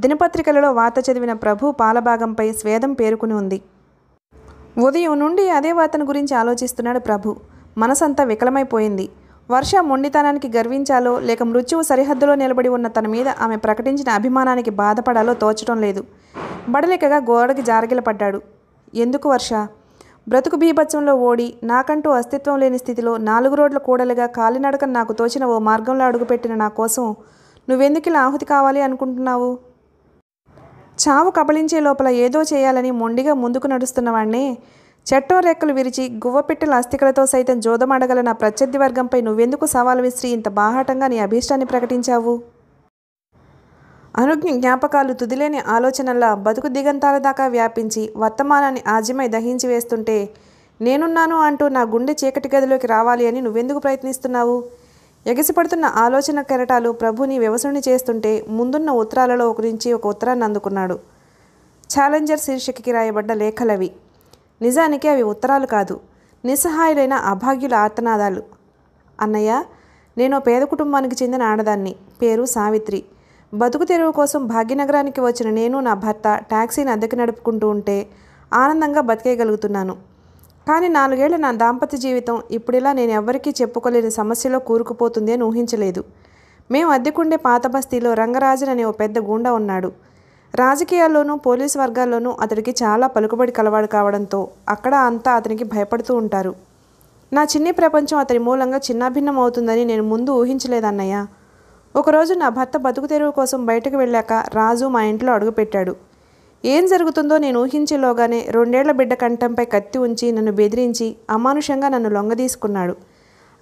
S1: దినపత్రికలలో వార్త చదివిన ప్రభు పాలభాగంపై స్వేదం పేరుకుని ఉంది ఉదయం నుండి అదే వార్తను గురించి ఆలోచిస్తున్నాడు ప్రభు మనసంతా వికలమైపోయింది వర్ష మొండితనానికి గర్వించాలో లేక మృత్యువు సరిహద్దులో నిలబడి ఉన్న తన మీద ఆమె ప్రకటించిన అభిమానానికి బాధపడాలో తోచడం లేదు బడలికగా గోడకి జారగిలపడ్డాడు ఎందుకు వర్ష బ్రతుకు బీభత్సంలో ఓడి నాకంటూ అస్తిత్వం లేని స్థితిలో నాలుగు రోడ్ల కూడలిగా కాలినడకన నాకు తోచిన ఓ మార్గంలో అడుగుపెట్టిన నా కోసం నువ్వెందుకు ఇలా ఆహుతి కావాలి అనుకుంటున్నావు చావు కబళించే లోపల ఏదో చేయాలని మొండిగా ముందుకు నడుస్తున్నవాణ్ణే చెట్టో రెక్కలు విరిచి గువ్వపెట్టెల అస్థికలతో సైతం జోదమాడగల నా ప్రత్యర్థి వర్గంపై నువ్వెందుకు సవాలు విసిరి ఇంత బాహాటంగా నీ అభీష్టాన్ని ప్రకటించావు అనుజ్ఞ జ్ఞాపకాలు తుదిలేని ఆలోచనల్లా బతుకు దిగంతాల దాకా వ్యాపించి వర్తమానాన్ని ఆజ్యమై దహించి వేస్తుంటే నేనున్నాను అంటూ నా గుండె చీకటి గదిలోకి రావాలి అని నువ్వెందుకు ప్రయత్నిస్తున్నావు ఎగసిపడుతున్న ఆలోచన కెరటాలు ప్రభుని వ్యవసుని చేస్తుంటే ముందున్న ఉత్తరాలలో ఒక నుంచి ఒక ఉత్తరాన్ని అందుకున్నాడు ఛాలెంజర్ శీర్షికకి రాయబడ్డ లేఖలవి నిజానికి అవి ఉత్తరాలు కాదు నిస్సహాయులైన అభాగ్యుల ఆర్తనాదాలు అన్నయ్య నేను పేద కుటుంబానికి చెందిన ఆడదాన్ని పేరు సావిత్రి బతుకు తెరువు కోసం భాగ్యనగరానికి వచ్చిన నేను నా భర్త ట్యాక్సీని అద్దెకి నడుపుకుంటూ ఉంటే ఆనందంగా బతికేయగలుగుతున్నాను కానీ నాలుగేళ్ల నా దాంపత్య జీవితం ఇప్పుడిలా నేను ఎవ్వరికీ చెప్పుకోలేని సమస్యలో కూరుకుపోతుంది అని ఊహించలేదు మేము అద్దెకుండే పాత బస్తీలో రంగరాజన్ అనే ఓ పెద్ద గూండా ఉన్నాడు రాజకీయాల్లోనూ పోలీసు వర్గాల్లోనూ అతడికి చాలా పలుకుబడి కలవాడు కావడంతో అక్కడ అంతా అతనికి భయపడుతూ ఉంటారు నా చిన్ని ప్రపంచం అతని మూలంగా చిన్నాభిన్నం అవుతుందని నేను ముందు ఊహించలేదన్నయ్య ఒకరోజు నా భర్త బతుకు తెరువు కోసం బయటకు వెళ్ళాక రాజు మా ఇంట్లో అడుగుపెట్టాడు ఏం జరుగుతుందో నేను ఊహించేలోగానే రెండేళ్ల బిడ్డ కంఠంపై కత్తి ఉంచి నన్ను బెదిరించి అమానుషంగా నన్ను లొంగదీసుకున్నాడు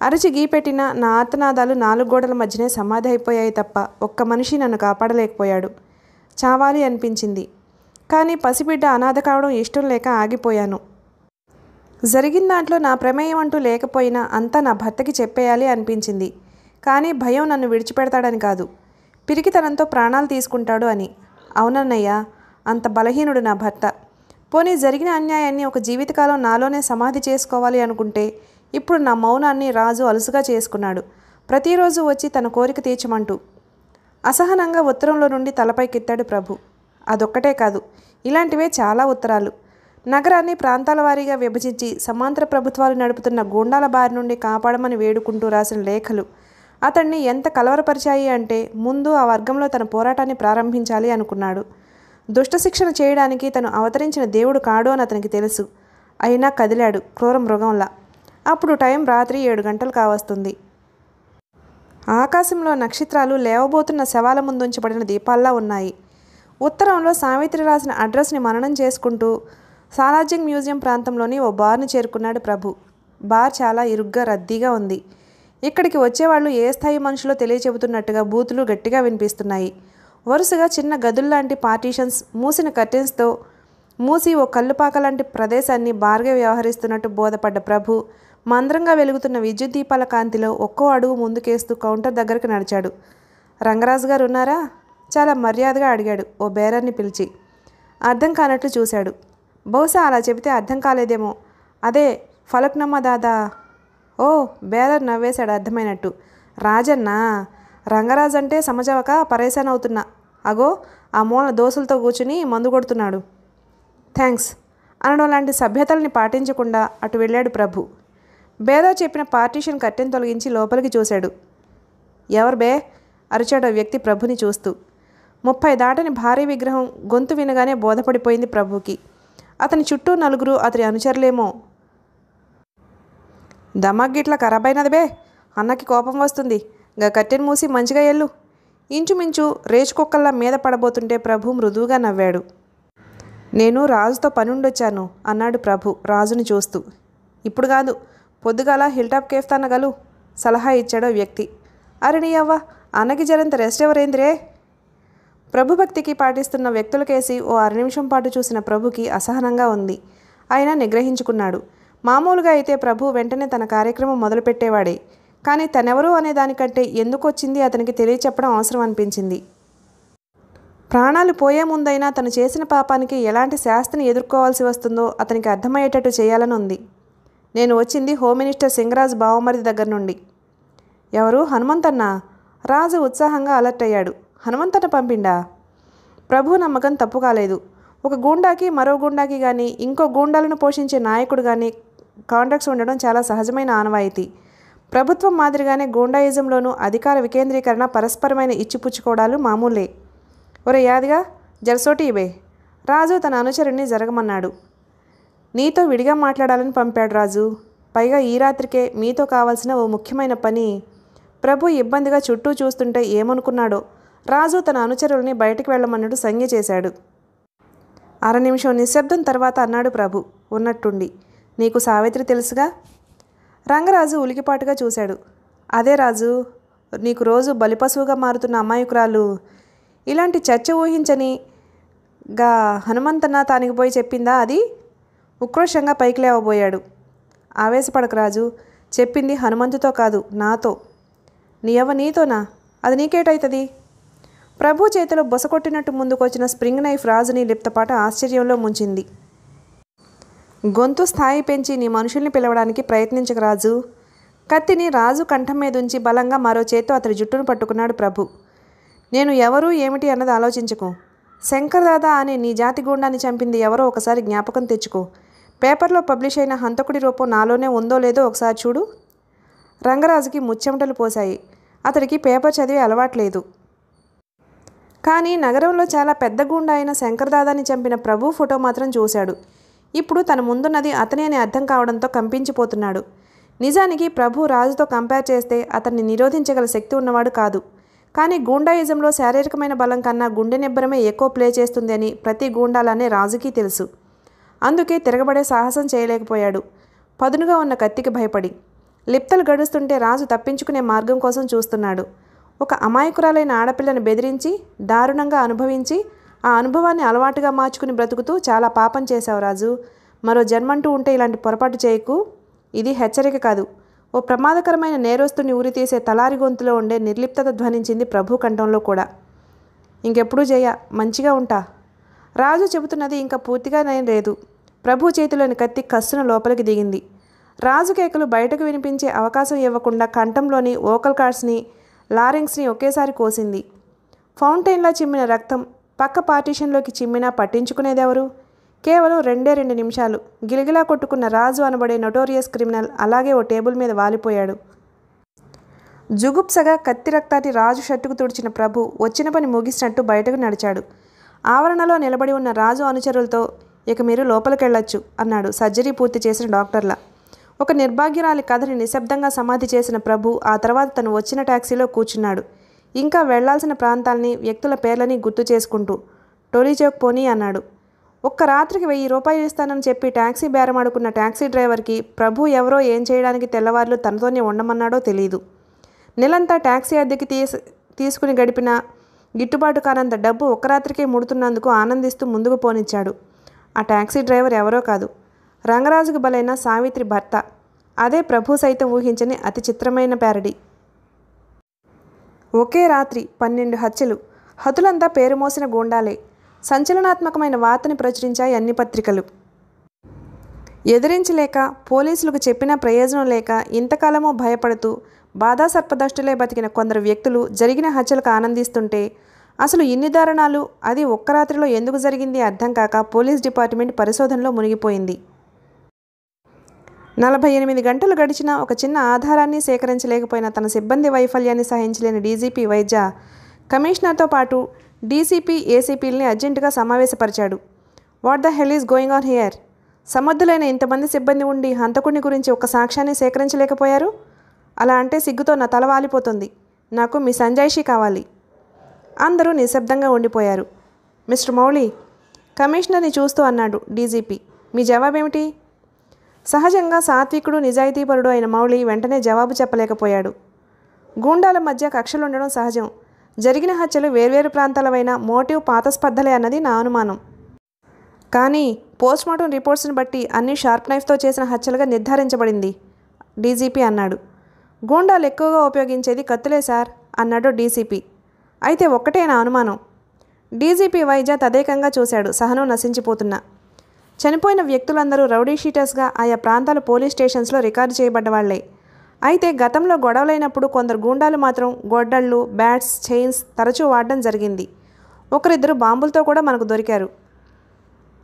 S1: అరచి గీపెట్టిన నా ఆతనాదాలు నాలుగు గోడల మధ్యనే సమాధి అయిపోయాయి తప్ప ఒక్క మనిషి నన్ను కాపాడలేకపోయాడు చావాలి అనిపించింది కానీ పసిబిడ్డ అనాథ కావడం ఇష్టం లేక ఆగిపోయాను జరిగిన దాంట్లో నా ప్రమేయం అంటూ లేకపోయినా అంతా నా భర్తకి చెప్పేయాలి అనిపించింది కానీ భయం నన్ను విడిచిపెడతాడని కాదు పిరికితనంతో ప్రాణాలు తీసుకుంటాడు అని అవునన్నయ్య అంత బలహీనుడు నా భర్త పోనీ జరిగిన అన్యాయాన్ని ఒక జీవితకాలం నాలోనే సమాధి చేసుకోవాలి అనుకుంటే ఇప్పుడు నా మౌనాన్ని రాజు అలుసుగా చేసుకున్నాడు ప్రతిరోజు వచ్చి తన కోరిక తీర్చమంటూ అసహనంగా ఉత్తరంలో నుండి తలపైకెత్తాడు ప్రభు అదొక్కటే కాదు ఇలాంటివే చాలా ఉత్తరాలు నగరాన్ని ప్రాంతాల వారీగా విభజించి సమాంతర ప్రభుత్వాలు నడుపుతున్న గూండాల బారి నుండి కాపాడమని వేడుకుంటూ రాసిన లేఖలు అతన్ని ఎంత కలవరపరిచాయి అంటే ముందు ఆ వర్గంలో తన పోరాటాన్ని ప్రారంభించాలి అనుకున్నాడు దుష్టశిక్షణ చేయడానికి తను అవతరించిన దేవుడు కాడు అని అతనికి తెలుసు అయినా కదిలాడు క్రూర మృగంలా అప్పుడు టైం రాత్రి ఏడు గంటలు కావస్తుంది ఆకాశంలో నక్షత్రాలు లేవబోతున్న శవాల ముందుంచబడిన దీపాల్లా ఉన్నాయి ఉత్తరంలో సావిత్రి రాసిన అడ్రస్ని మననం చేసుకుంటూ సాలాజింగ్ మ్యూజియం ప్రాంతంలోని ఓ బార్ని చేరుకున్నాడు ప్రభు బార్ చాలా ఇరుగ్గా రద్దీగా ఉంది ఇక్కడికి వచ్చేవాళ్ళు ఏ స్థాయి మనుషులో తెలియచెబుతున్నట్టుగా బూతులు గట్టిగా వినిపిస్తున్నాయి వరుసగా చిన్న గదుల్లాంటి పార్టీషన్స్ మూసిన కర్టెన్స్తో మూసి ఓ కల్లుపాక లాంటి ప్రదేశాన్ని బార్గే వ్యవహరిస్తున్నట్టు బోధపడ్డ ప్రభు మంద్రంగా వెలుగుతున్న విద్యుత్ దీపాల కాంతిలో ఒక్కో అడుగు ముందుకేస్తూ కౌంటర్ దగ్గరకు నడిచాడు రంగరాజు గారు ఉన్నారా చాలా మర్యాదగా అడిగాడు ఓ బేరాన్ని పిలిచి అర్థం కానట్లు చూశాడు బహుశా అలా చెబితే అర్థం కాలేదేమో అదే ఫలక్నమ్మ దాదా ఓ బేదర్ నవ్వేశాడు అర్థమైనట్టు రాజన్న రంగరాజ్ అంటే సమజవక పరేశాన్ అవుతున్నా అగో ఆ మూల దోసులతో కూర్చుని మందు కొడుతున్నాడు థ్యాంక్స్ అనడం లాంటి సభ్యతల్ని పాటించకుండా అటు వెళ్ళాడు ప్రభు బేలో చెప్పిన పార్టీషన్ కట్టెను తొలగించి లోపలికి చూశాడు ఎవరు బే అరిచాడు వ్యక్తి ప్రభుని చూస్తూ ముప్పై దాటని భారీ విగ్రహం గొంతు వినగానే బోధపడిపోయింది ప్రభుకి అతని చుట్టూ నలుగురు అతని అనుచరులేమో ఖరాబ్ అయినది బే అన్నకి కోపం వస్తుంది గా కట్టెను మూసి మంచిగా ఎల్లు ఇంచుమించు రేచుకొక్కల్లా మీద పడబోతుంటే ప్రభు మృదువుగా నవ్వాడు నేను రాజుతో పనుండొచ్చాను అన్నాడు ప్రభు రాజుని చూస్తూ ఇప్పుడు కాదు పొద్దుగాల హిల్టాప్ కేఫ్తాన గలు సలహా ఇచ్చాడో వ్యక్తి అరణి అవ్వ అన్నకి జరంత రెస్ట్ ప్రభు ప్రభుభక్తికి పాటిస్తున్న వ్యక్తులకేసి ఓ అర నిమిషం పాటు చూసిన ప్రభుకి అసహనంగా ఉంది ఆయన నిగ్రహించుకున్నాడు మామూలుగా అయితే ప్రభు వెంటనే తన కార్యక్రమం మొదలుపెట్టేవాడే కానీ తనెవరు అనే దానికంటే ఎందుకొచ్చింది అతనికి తెలియచెప్పడం అవసరం అనిపించింది ప్రాణాలు పోయే ముందైనా తను చేసిన పాపానికి ఎలాంటి శాస్తిని ఎదుర్కోవాల్సి వస్తుందో అతనికి అర్థమయ్యేటట్టు చేయాలని ఉంది నేను వచ్చింది హోమ్ మినిస్టర్ సింగరాజ్ బావమరిది దగ్గర నుండి ఎవరు హనుమంతన్న రాజు ఉత్సాహంగా అలర్ట్ అయ్యాడు హనుమంతన్న పంపిండా ప్రభు నమ్మకం తప్పు కాలేదు ఒక గూండాకి మరో గూండాకి కానీ ఇంకో గూండాలను పోషించే నాయకుడు కానీ కాంటాక్ట్స్ ఉండడం చాలా సహజమైన ఆనవాయితీ ప్రభుత్వం మాదిరిగానే గూండాయిజంలోనూ అధికార వికేంద్రీకరణ పరస్పరమైన ఇచ్చిపుచ్చుకోవడాలు మామూలే ఒరే యాదిగా జరసోటి ఇవే రాజు తన అనుచరుణ్ణి జరగమన్నాడు నీతో విడిగా మాట్లాడాలని పంపాడు రాజు పైగా ఈ రాత్రికే మీతో కావాల్సిన ఓ ముఖ్యమైన పని ప్రభు ఇబ్బందిగా చుట్టూ చూస్తుంటే ఏమనుకున్నాడో రాజు తన అనుచరుల్ని బయటికి వెళ్ళమన్నట్టు సంజ్ఞ చేశాడు అర నిమిషం నిశ్శబ్దం తర్వాత అన్నాడు ప్రభు ఉన్నట్టుండి నీకు సావిత్రి తెలుసుగా రంగరాజు ఉలికిపాటుగా చూశాడు అదే రాజు నీకు రోజు బలిపశువుగా మారుతున్న అమాయకురాలు ఇలాంటి చర్చ ఊహించని గా హనుమంతన్న తానికి పోయి చెప్పిందా అది ఉక్రోషంగా పైకి లేవబోయాడు ఆవేశపడక రాజు చెప్పింది హనుమంతుతో కాదు నాతో నీ అవ్వ నీతోనా అది నీకేటైతుంది ప్రభు చేతిలో బొసకొట్టినట్టు ముందుకొచ్చిన స్ప్రింగ్ నైఫ్ రాజుని లిప్తపాట ఆశ్చర్యంలో ముంచింది గొంతు స్థాయి పెంచి నీ మనుషుల్ని పిలవడానికి ప్రయత్నించక రాజు కత్తిని రాజు కంఠం మీద ఉంచి బలంగా మరో చేత్తో అతడి జుట్టును పట్టుకున్నాడు ప్రభు నేను ఎవరు ఏమిటి అన్నది ఆలోచించకు శంకర్ అనే నీ జాతి గుండాన్ని చంపింది ఎవరో ఒకసారి జ్ఞాపకం తెచ్చుకో పేపర్లో పబ్లిష్ అయిన హంతకుడి రూపం నాలోనే ఉందో లేదో ఒకసారి చూడు రంగరాజుకి ముచ్చెమటలు పోశాయి అతడికి పేపర్ చదివే అలవాట్లేదు కానీ నగరంలో చాలా పెద్ద గుండా అయిన శంకర్దాదాన్ని చంపిన ప్రభు ఫోటో మాత్రం చూశాడు ఇప్పుడు తన ముందున్నది అతనే అని అర్థం కావడంతో కంపించిపోతున్నాడు నిజానికి ప్రభు రాజుతో కంపేర్ చేస్తే అతన్ని నిరోధించగల శక్తి ఉన్నవాడు కాదు కానీ గూండాయిజంలో శారీరకమైన బలం కన్నా గుండె నిబ్బరమే ఎక్కువ ప్లే చేస్తుంది అని ప్రతి గూండాలనే రాజుకి తెలుసు అందుకే తిరగబడే సాహసం చేయలేకపోయాడు పదునుగా ఉన్న కత్తికి భయపడి లిప్తలు గడుస్తుంటే రాజు తప్పించుకునే మార్గం కోసం చూస్తున్నాడు ఒక అమాయకురాలైన ఆడపిల్లను బెదిరించి దారుణంగా అనుభవించి ఆ అనుభవాన్ని అలవాటుగా మార్చుకుని బ్రతుకుతూ చాలా పాపం చేశావు రాజు మరో జన్మంటూ ఉంటే ఇలాంటి పొరపాటు చేయకు ఇది హెచ్చరిక కాదు ఓ ప్రమాదకరమైన నేరస్తుని ఉరి తీసే తలారి గొంతులో ఉండే నిర్లిప్తత ధ్వనించింది ప్రభు కంఠంలో కూడా ఇంకెప్పుడు జయ మంచిగా ఉంటా రాజు చెబుతున్నది ఇంకా పూర్తిగా నేను లేదు ప్రభు చేతిలోని కత్తి కస్సును లోపలికి దిగింది రాజు కేకలు బయటకు వినిపించే అవకాశం ఇవ్వకుండా కంఠంలోని ఓకల్ కార్డ్స్ని లారింగ్స్ని ఒకేసారి కోసింది ఫౌంటైన్లా చిమ్మిన రక్తం పక్క పార్టీషన్లోకి చిమ్మినా పట్టించుకునేదెవరు కేవలం రెండే రెండు నిమిషాలు గిలిగిలా కొట్టుకున్న రాజు అనబడే నొటోరియస్ క్రిమినల్ అలాగే ఓ టేబుల్ మీద వాలిపోయాడు జుగుప్సగా కత్తి రక్తాన్ని రాజు షట్టుకు తుడిచిన ప్రభు వచ్చిన పని ముగిసినట్టు బయటకు నడిచాడు ఆవరణలో నిలబడి ఉన్న రాజు అనుచరులతో ఇక మీరు లోపలికెళ్ళొచ్చు అన్నాడు సర్జరీ పూర్తి చేసిన డాక్టర్ల ఒక నిర్భాగ్యరాలి కథని నిశ్శబ్దంగా సమాధి చేసిన ప్రభు ఆ తర్వాత తను వచ్చిన ట్యాక్సీలో కూర్చున్నాడు ఇంకా వెళ్లాల్సిన ప్రాంతాల్ని వ్యక్తుల పేర్లని గుర్తు చేసుకుంటూ చౌక్ పోనీ అన్నాడు ఒక్క రాత్రికి వెయ్యి రూపాయలు ఇస్తానని చెప్పి ట్యాక్సీ బేరమాడుకున్న ట్యాక్సీ డ్రైవర్కి ప్రభు ఎవరో ఏం చేయడానికి తెల్లవారులు తనతోనే ఉండమన్నాడో తెలియదు నెలంతా ట్యాక్సీ అద్దెకి తీసి తీసుకుని గడిపిన గిట్టుబాటు కానంత డబ్బు ఒక్క రాత్రికే ముడుతున్నందుకు ఆనందిస్తూ ముందుకు పోనిచ్చాడు ఆ ట్యాక్సీ డ్రైవర్ ఎవరో కాదు రంగరాజుకు బలైన సావిత్రి భర్త అదే ప్రభు సైతం ఊహించని అతి చిత్రమైన ప్యారడీ ఒకే రాత్రి పన్నెండు హత్యలు హతులంతా పేరు మోసిన గూండాలే సంచలనాత్మకమైన వార్తని ప్రచురించాయి అన్ని పత్రికలు ఎదిరించలేక పోలీసులకు చెప్పినా ప్రయోజనం లేక ఇంతకాలమో భయపడుతూ బాధా సర్పదష్టులే బతికిన కొందరు వ్యక్తులు జరిగిన హత్యలకు ఆనందిస్తుంటే అసలు ఇన్ని దారుణాలు అది ఒక్క రాత్రిలో ఎందుకు జరిగింది అర్థం కాక పోలీస్ డిపార్ట్మెంట్ పరిశోధనలో మునిగిపోయింది నలభై ఎనిమిది గంటలు గడిచినా ఒక చిన్న ఆధారాన్ని సేకరించలేకపోయిన తన సిబ్బంది వైఫల్యాన్ని సహించలేని డీజీపీ వైద్య కమిషనర్తో పాటు డీసీపీ ఏసీపీల్ని అర్జెంటుగా సమావేశపరిచాడు what the hell is going on here సమర్థులైన ఇంతమంది సిబ్బంది ఉండి హంతకుడిని గురించి ఒక సాక్ష్యాన్ని సేకరించలేకపోయారు అలా అంటే సిగ్గుతో నా తల వాలిపోతుంది నాకు మీ సంజాయిషి కావాలి అందరూ నిశ్శబ్దంగా ఉండిపోయారు మిస్టర్ మౌళి కమిషనర్ని చూస్తూ అన్నాడు డీజీపీ మీ జవాబేమిటి సహజంగా సాత్వికుడు నిజాయితీపరుడు అయిన మౌళి వెంటనే జవాబు చెప్పలేకపోయాడు గూండాల మధ్య కక్షలుండడం సహజం జరిగిన హత్యలు వేర్వేరు ప్రాంతాలవైన మోటివ్ పాత స్పర్ధలే అన్నది నా అనుమానం కానీ పోస్ట్మార్టం రిపోర్ట్స్ని బట్టి అన్ని షార్ప్ నైఫ్తో చేసిన హత్యలుగా నిర్ధారించబడింది డీజీపీ అన్నాడు గూండాలు ఎక్కువగా ఉపయోగించేది కత్తులే సార్ అన్నాడు డీసీపీ అయితే ఒక్కటే నా అనుమానం డీజీపీ వైజా తదేకంగా చూశాడు సహనం నశించిపోతున్నా చనిపోయిన వ్యక్తులందరూ రౌడీ షీటర్స్గా ఆయా ప్రాంతాల పోలీస్ స్టేషన్స్లో రికార్డు చేయబడ్డవాళ్లే అయితే గతంలో గొడవలైనప్పుడు కొందరు గూండాలు మాత్రం గొడ్డళ్ళు బ్యాట్స్ చైన్స్ తరచూ వాడడం జరిగింది ఒకరిద్దరు బాంబులతో కూడా మనకు దొరికారు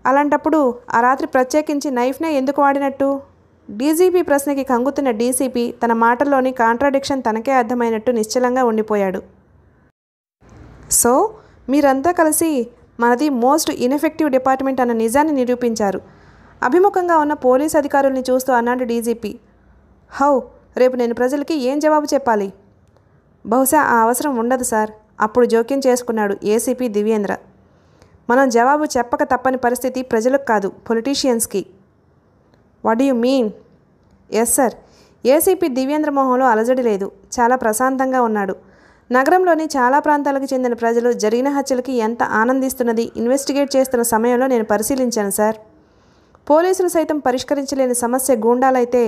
S1: అలాంటప్పుడు ఆ రాత్రి ప్రత్యేకించి నైఫ్నే ఎందుకు వాడినట్టు డీజీపీ ప్రశ్నకి కంగుతున్న డీసీపీ తన మాటల్లోని కాంట్రాడిక్షన్ తనకే అర్థమైనట్టు నిశ్చలంగా ఉండిపోయాడు సో మీరంతా కలిసి మనది మోస్ట్ ఇన్ఎఫెక్టివ్ డిపార్ట్మెంట్ అన్న నిజాన్ని నిరూపించారు అభిముఖంగా ఉన్న పోలీస్ అధికారుల్ని చూస్తూ అన్నాడు డీజీపీ హౌ రేపు నేను ప్రజలకి ఏం జవాబు చెప్పాలి బహుశా ఆ అవసరం ఉండదు సార్ అప్పుడు జోక్యం చేసుకున్నాడు ఏసీపీ దివ్యేంద్ర మనం జవాబు చెప్పక తప్పని పరిస్థితి ప్రజలకు కాదు పొలిటీషియన్స్కి what you mean yes sir ACP Divyendra మోహన్లో అలజడి లేదు చాలా ప్రశాంతంగా ఉన్నాడు నగరంలోని చాలా ప్రాంతాలకు చెందిన ప్రజలు జరిగిన హత్యలకి ఎంత ఆనందిస్తున్నది ఇన్వెస్టిగేట్ చేస్తున్న సమయంలో నేను పరిశీలించాను సార్ పోలీసులు సైతం పరిష్కరించలేని సమస్య గూండాలైతే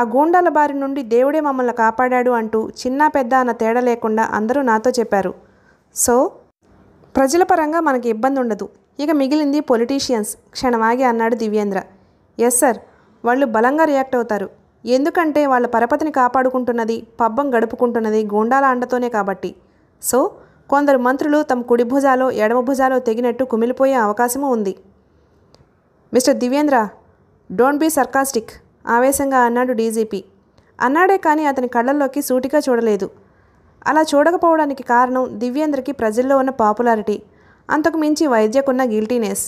S1: ఆ గూండాల బారి నుండి దేవుడే మమ్మల్ని కాపాడాడు అంటూ చిన్న పెద్ద అన్న తేడా లేకుండా అందరూ నాతో చెప్పారు సో ప్రజల పరంగా మనకి ఇబ్బంది ఉండదు ఇక మిగిలింది పొలిటీషియన్స్ క్షణమాగి అన్నాడు దివ్యేంద్ర ఎస్ సార్ వాళ్ళు బలంగా రియాక్ట్ అవుతారు ఎందుకంటే వాళ్ళ పరపతిని కాపాడుకుంటున్నది పబ్బం గడుపుకుంటున్నది గోండాల అండతోనే కాబట్టి సో కొందరు మంత్రులు తమ కుడి భుజాలో ఎడమ భుజాలో తెగినట్టు కుమిలిపోయే అవకాశము ఉంది mister Divyendra don't be sarcastic ఆవేశంగా అన్నాడు డీజీపీ అన్నాడే కానీ అతని కళ్ళల్లోకి సూటిగా చూడలేదు అలా చూడకపోవడానికి కారణం దివ్యేంద్రకి ప్రజల్లో ఉన్న పాపులారిటీ అంతకు మించి వైద్యకున్న గిల్టీనెస్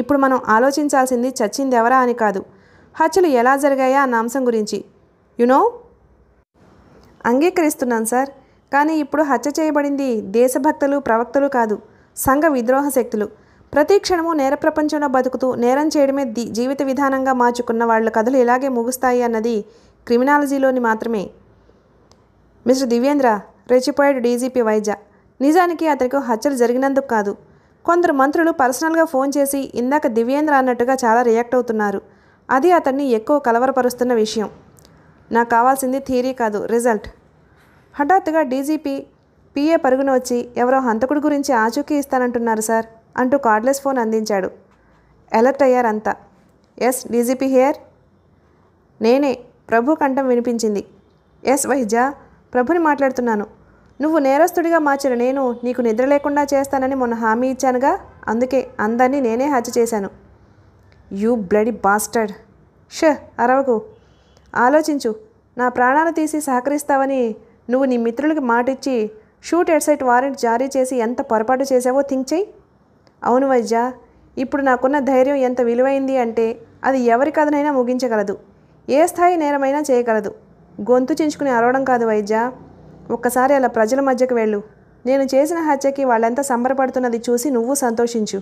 S1: ఇప్పుడు మనం ఆలోచించాల్సింది చచ్చిందెవరా అని కాదు హత్యలు ఎలా జరిగాయా అన్న అంశం గురించి యునో అంగీకరిస్తున్నాను సార్ కానీ ఇప్పుడు హత్య చేయబడింది దేశభక్తులు ప్రవక్తలు కాదు సంఘ విద్రోహ శక్తులు ప్రతి క్షణము నేర ప్రపంచంలో బతుకుతూ నేరం చేయడమే ది జీవిత విధానంగా మార్చుకున్న వాళ్ళ కథలు ఇలాగే ముగుస్తాయి అన్నది క్రిమినాలజీలోని మాత్రమే మిస్టర్ దివ్యేంద్ర రెచిపోయాడు డీజీపీ వైద్య నిజానికి అతనికి హత్యలు జరిగినందుకు కాదు కొందరు మంత్రులు పర్సనల్గా ఫోన్ చేసి ఇందాక దివ్యేంద్ర అన్నట్టుగా చాలా రియాక్ట్ అవుతున్నారు అది అతన్ని ఎక్కువ కలవరపరుస్తున్న విషయం నాకు కావాల్సింది థియరీ కాదు రిజల్ట్ హఠాత్తుగా డీజీపీ పిఏ పరుగున వచ్చి ఎవరో హంతకుడి గురించి ఆచూకీ ఇస్తానంటున్నారు సార్ అంటూ కార్డ్లెస్ ఫోన్ అందించాడు అలర్ట్ అయ్యారంతా ఎస్ డీజీపీ హియర్ నేనే ప్రభు కంఠం వినిపించింది ఎస్ వైజా ప్రభుని మాట్లాడుతున్నాను నువ్వు నేరస్తుడిగా మార్చిన నేను నీకు నిద్ర లేకుండా చేస్తానని మొన్న హామీ ఇచ్చానుగా అందుకే అందరినీ నేనే హత్య చేశాను యూ బ్లడి బాస్టర్డ్ ష అరవకు ఆలోచించు నా ప్రాణాలు తీసి సహకరిస్తావని నువ్వు నీ మిత్రులకి మాటిచ్చి షూట్ ఎడ్సైట్ వారెంట్ జారీ చేసి ఎంత పొరపాటు చేసావో థింక్ చెయ్యి అవును వైద్య ఇప్పుడు నాకున్న ధైర్యం ఎంత విలువైంది అంటే అది ఎవరి కథనైనా ముగించగలదు ఏ స్థాయి నేరమైనా చేయగలదు గొంతు చించుకుని అరవడం కాదు వైద్య ఒక్కసారి అలా ప్రజల మధ్యకు వెళ్ళు నేను చేసిన హత్యకి వాళ్ళంతా సంబరపడుతున్నది చూసి నువ్వు సంతోషించు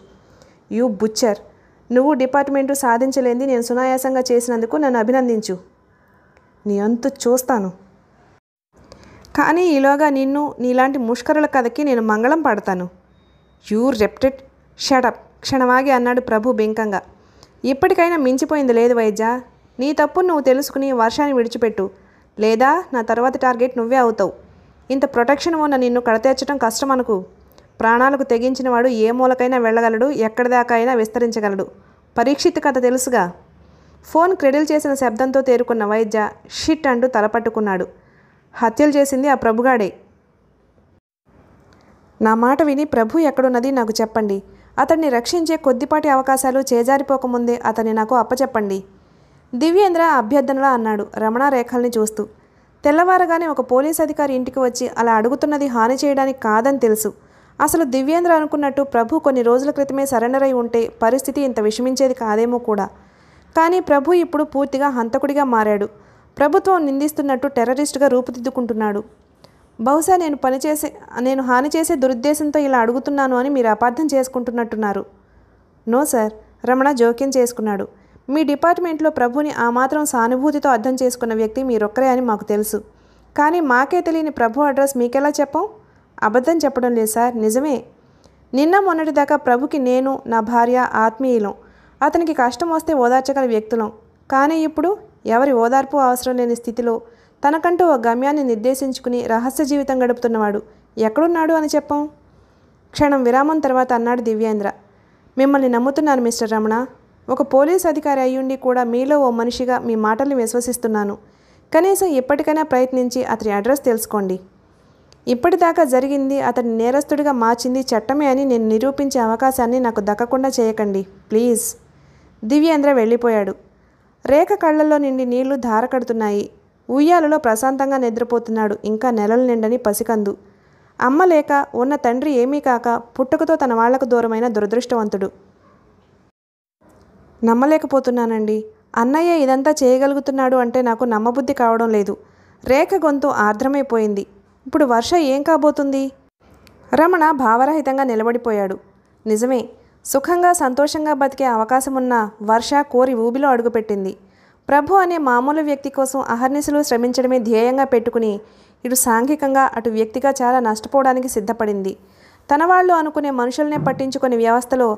S1: యూ బుచ్చర్ నువ్వు డిపార్ట్మెంటు సాధించలేంది నేను సునాయాసంగా చేసినందుకు నన్ను అభినందించు నీ అంతు చూస్తాను కానీ ఈలోగా నిన్ను నీలాంటి ముష్కరుల కథకి నేను మంగళం పాడతాను యూ రెప్టెడ్ షటప్ క్షణమాగి అన్నాడు ప్రభు బింకంగా ఇప్పటికైనా మించిపోయింది లేదు వైద్య నీ తప్పు నువ్వు తెలుసుకుని వర్షాన్ని విడిచిపెట్టు లేదా నా తర్వాత టార్గెట్ నువ్వే అవుతావు ఇంత ప్రొటెక్షన్ ఉన్న నిన్ను కడతేర్చడం కష్టం అనుకు ప్రాణాలకు తెగించినవాడు ఏ మూలకైనా వెళ్ళగలడు ఎక్కడిదాకా అయినా విస్తరించగలడు పరీక్షిత్ కథ తెలుసుగా ఫోన్ క్రెడిల్ చేసిన శబ్దంతో తేరుకున్న వైద్య షిట్ అంటూ తలపట్టుకున్నాడు హత్యలు చేసింది ఆ ప్రభుగాడే నా మాట విని ప్రభు ఎక్కడున్నది నాకు చెప్పండి అతన్ని రక్షించే కొద్దిపాటి అవకాశాలు చేజారిపోకముందే అతన్ని నాకు అప్పచెప్పండి దివ్యేంద్ర అభ్యర్థనలా అన్నాడు రమణ రేఖల్ని చూస్తూ తెల్లవారగానే ఒక పోలీస్ అధికారి ఇంటికి వచ్చి అలా అడుగుతున్నది హాని చేయడానికి కాదని తెలుసు అసలు దివ్యేంద్ర అనుకున్నట్టు ప్రభు కొన్ని రోజుల క్రితమే సరెండర్ అయి ఉంటే పరిస్థితి ఇంత విషమించేది కాదేమో కూడా కానీ ప్రభు ఇప్పుడు పూర్తిగా హంతకుడిగా మారాడు ప్రభుత్వం నిందిస్తున్నట్టు టెర్రరిస్టుగా రూపుదిద్దుకుంటున్నాడు బహుశా నేను పనిచేసే నేను హాని చేసే దురుద్దేశంతో ఇలా అడుగుతున్నాను అని మీరు అపార్థం చేసుకుంటున్నట్టున్నారు నో సార్ రమణ జోక్యం చేసుకున్నాడు మీ డిపార్ట్మెంట్లో ప్రభుని ఆ మాత్రం సానుభూతితో అర్థం చేసుకున్న వ్యక్తి మీరొక్కరే అని మాకు తెలుసు కానీ మాకే తెలియని ప్రభు అడ్రస్ మీకెలా చెప్పం అబద్ధం చెప్పడం లేదు సార్ నిజమే నిన్న మొన్నటిదాకా ప్రభుకి నేను నా భార్య ఆత్మీయులం అతనికి కష్టం వస్తే ఓదార్చగల వ్యక్తులం కానీ ఇప్పుడు ఎవరి ఓదార్పు అవసరం లేని స్థితిలో తనకంటూ ఒక గమ్యాన్ని నిర్దేశించుకుని రహస్య జీవితం గడుపుతున్నవాడు ఎక్కడున్నాడు అని చెప్పం క్షణం విరామం తర్వాత అన్నాడు దివ్యేంద్ర మిమ్మల్ని నమ్ముతున్నాను మిస్టర్ రమణ ఒక పోలీస్ అధికారి అయ్యుండి కూడా మీలో ఓ మనిషిగా మీ మాటల్ని విశ్వసిస్తున్నాను కనీసం ఇప్పటికైనా ప్రయత్నించి అతని అడ్రస్ తెలుసుకోండి ఇప్పటిదాకా జరిగింది అతని నేరస్తుడిగా మార్చింది చట్టమే అని నేను నిరూపించే అవకాశాన్ని నాకు దక్కకుండా చేయకండి ప్లీజ్ దివ్యేంద్ర వెళ్ళిపోయాడు రేఖ కళ్ళల్లో నిండి నీళ్లు ధారకడుతున్నాయి ఉయ్యాలలో ప్రశాంతంగా నిద్రపోతున్నాడు ఇంకా నెలలు నిండని పసికందు అమ్మ లేక ఉన్న తండ్రి ఏమీ కాక పుట్టుకతో తన వాళ్లకు దూరమైన దురదృష్టవంతుడు నమ్మలేకపోతున్నానండి అన్నయ్య ఇదంతా చేయగలుగుతున్నాడు అంటే నాకు నమ్మబుద్ధి కావడం లేదు రేఖ గొంతు ఆర్ద్రమైపోయింది ఇప్పుడు వర్ష ఏం కాబోతుంది రమణ భావరహితంగా నిలబడిపోయాడు నిజమే సుఖంగా సంతోషంగా బతికే అవకాశం ఉన్న వర్ష కోరి ఊబిలో అడుగుపెట్టింది ప్రభు అనే మామూలు వ్యక్తి కోసం అహర్నిశలు శ్రమించడమే ధ్యేయంగా పెట్టుకుని ఇటు సాంఘికంగా అటు వ్యక్తిగా చాలా నష్టపోవడానికి సిద్ధపడింది తన వాళ్ళు అనుకునే మనుషులనే పట్టించుకునే వ్యవస్థలో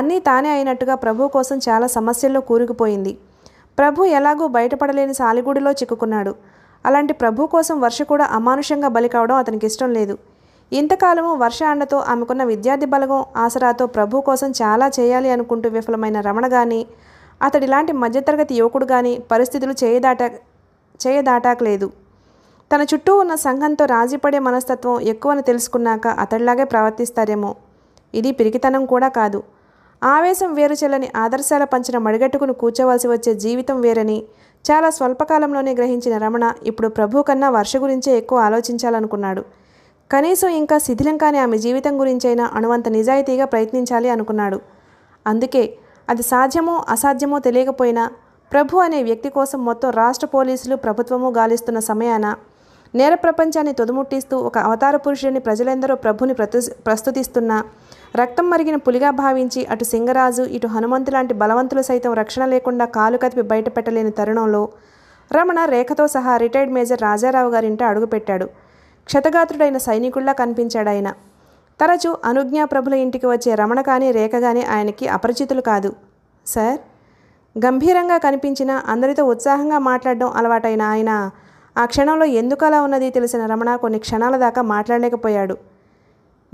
S1: అన్నీ తానే అయినట్టుగా ప్రభు కోసం చాలా సమస్యల్లో కూరుకుపోయింది ప్రభు ఎలాగూ బయటపడలేని సాలిగూడిలో చిక్కుకున్నాడు అలాంటి ప్రభు కోసం వర్ష కూడా అమానుషంగా బలి కావడం అతనికి ఇష్టం లేదు ఇంతకాలము వర్ష అండతో ఆమెకున్న విద్యార్థి బలగం ఆసరాతో ప్రభు కోసం చాలా చేయాలి అనుకుంటూ విఫలమైన రమణ కానీ అతడిలాంటి మధ్యతరగతి యువకుడు కానీ పరిస్థితులు చేయదాట చేయదాటాకలేదు తన చుట్టూ ఉన్న సంఘంతో రాజీపడే మనస్తత్వం ఎక్కువని తెలుసుకున్నాక అతడిలాగే ప్రవర్తిస్తారేమో ఇది పిరికితనం కూడా కాదు ఆవేశం వేరు చెల్లని ఆదర్శాల పంచిన మడిగట్టుకుని కూర్చోవలసి వచ్చే జీవితం వేరని చాలా స్వల్పకాలంలోనే గ్రహించిన రమణ ఇప్పుడు ప్రభు కన్నా వర్ష గురించే ఎక్కువ ఆలోచించాలనుకున్నాడు కనీసం ఇంకా శిథిలం కాని ఆమె జీవితం గురించైనా అణువంత నిజాయితీగా ప్రయత్నించాలి అనుకున్నాడు అందుకే అది సాధ్యమో అసాధ్యమో తెలియకపోయినా ప్రభు అనే వ్యక్తి కోసం మొత్తం రాష్ట్ర పోలీసులు ప్రభుత్వము గాలిస్తున్న సమయాన నేర ప్రపంచాన్ని తొదుముట్టిస్తూ ఒక అవతార పురుషుడిని ప్రజలందరూ ప్రభుని ప్రస్తుతిస్తున్న రక్తం మరిగిన పులిగా భావించి అటు సింగరాజు ఇటు హనుమంతు లాంటి బలవంతులు సైతం రక్షణ లేకుండా కాలు కదిపి బయటపెట్టలేని తరుణంలో రమణ రేఖతో సహా రిటైర్డ్ మేజర్ రాజారావు గారింట అడుగుపెట్టాడు క్షతగాత్రుడైన సైనికుల్లా కనిపించాడాయన తరచూ అనుజ్ఞాప్రభుల ఇంటికి వచ్చే రమణ కానీ రేఖ కానీ ఆయనకి అపరిచితులు కాదు సార్ గంభీరంగా కనిపించిన అందరితో ఉత్సాహంగా మాట్లాడడం అలవాటైన ఆయన ఆ క్షణంలో ఎందుకు అలా ఉన్నది తెలిసిన రమణ కొన్ని క్షణాల దాకా మాట్లాడలేకపోయాడు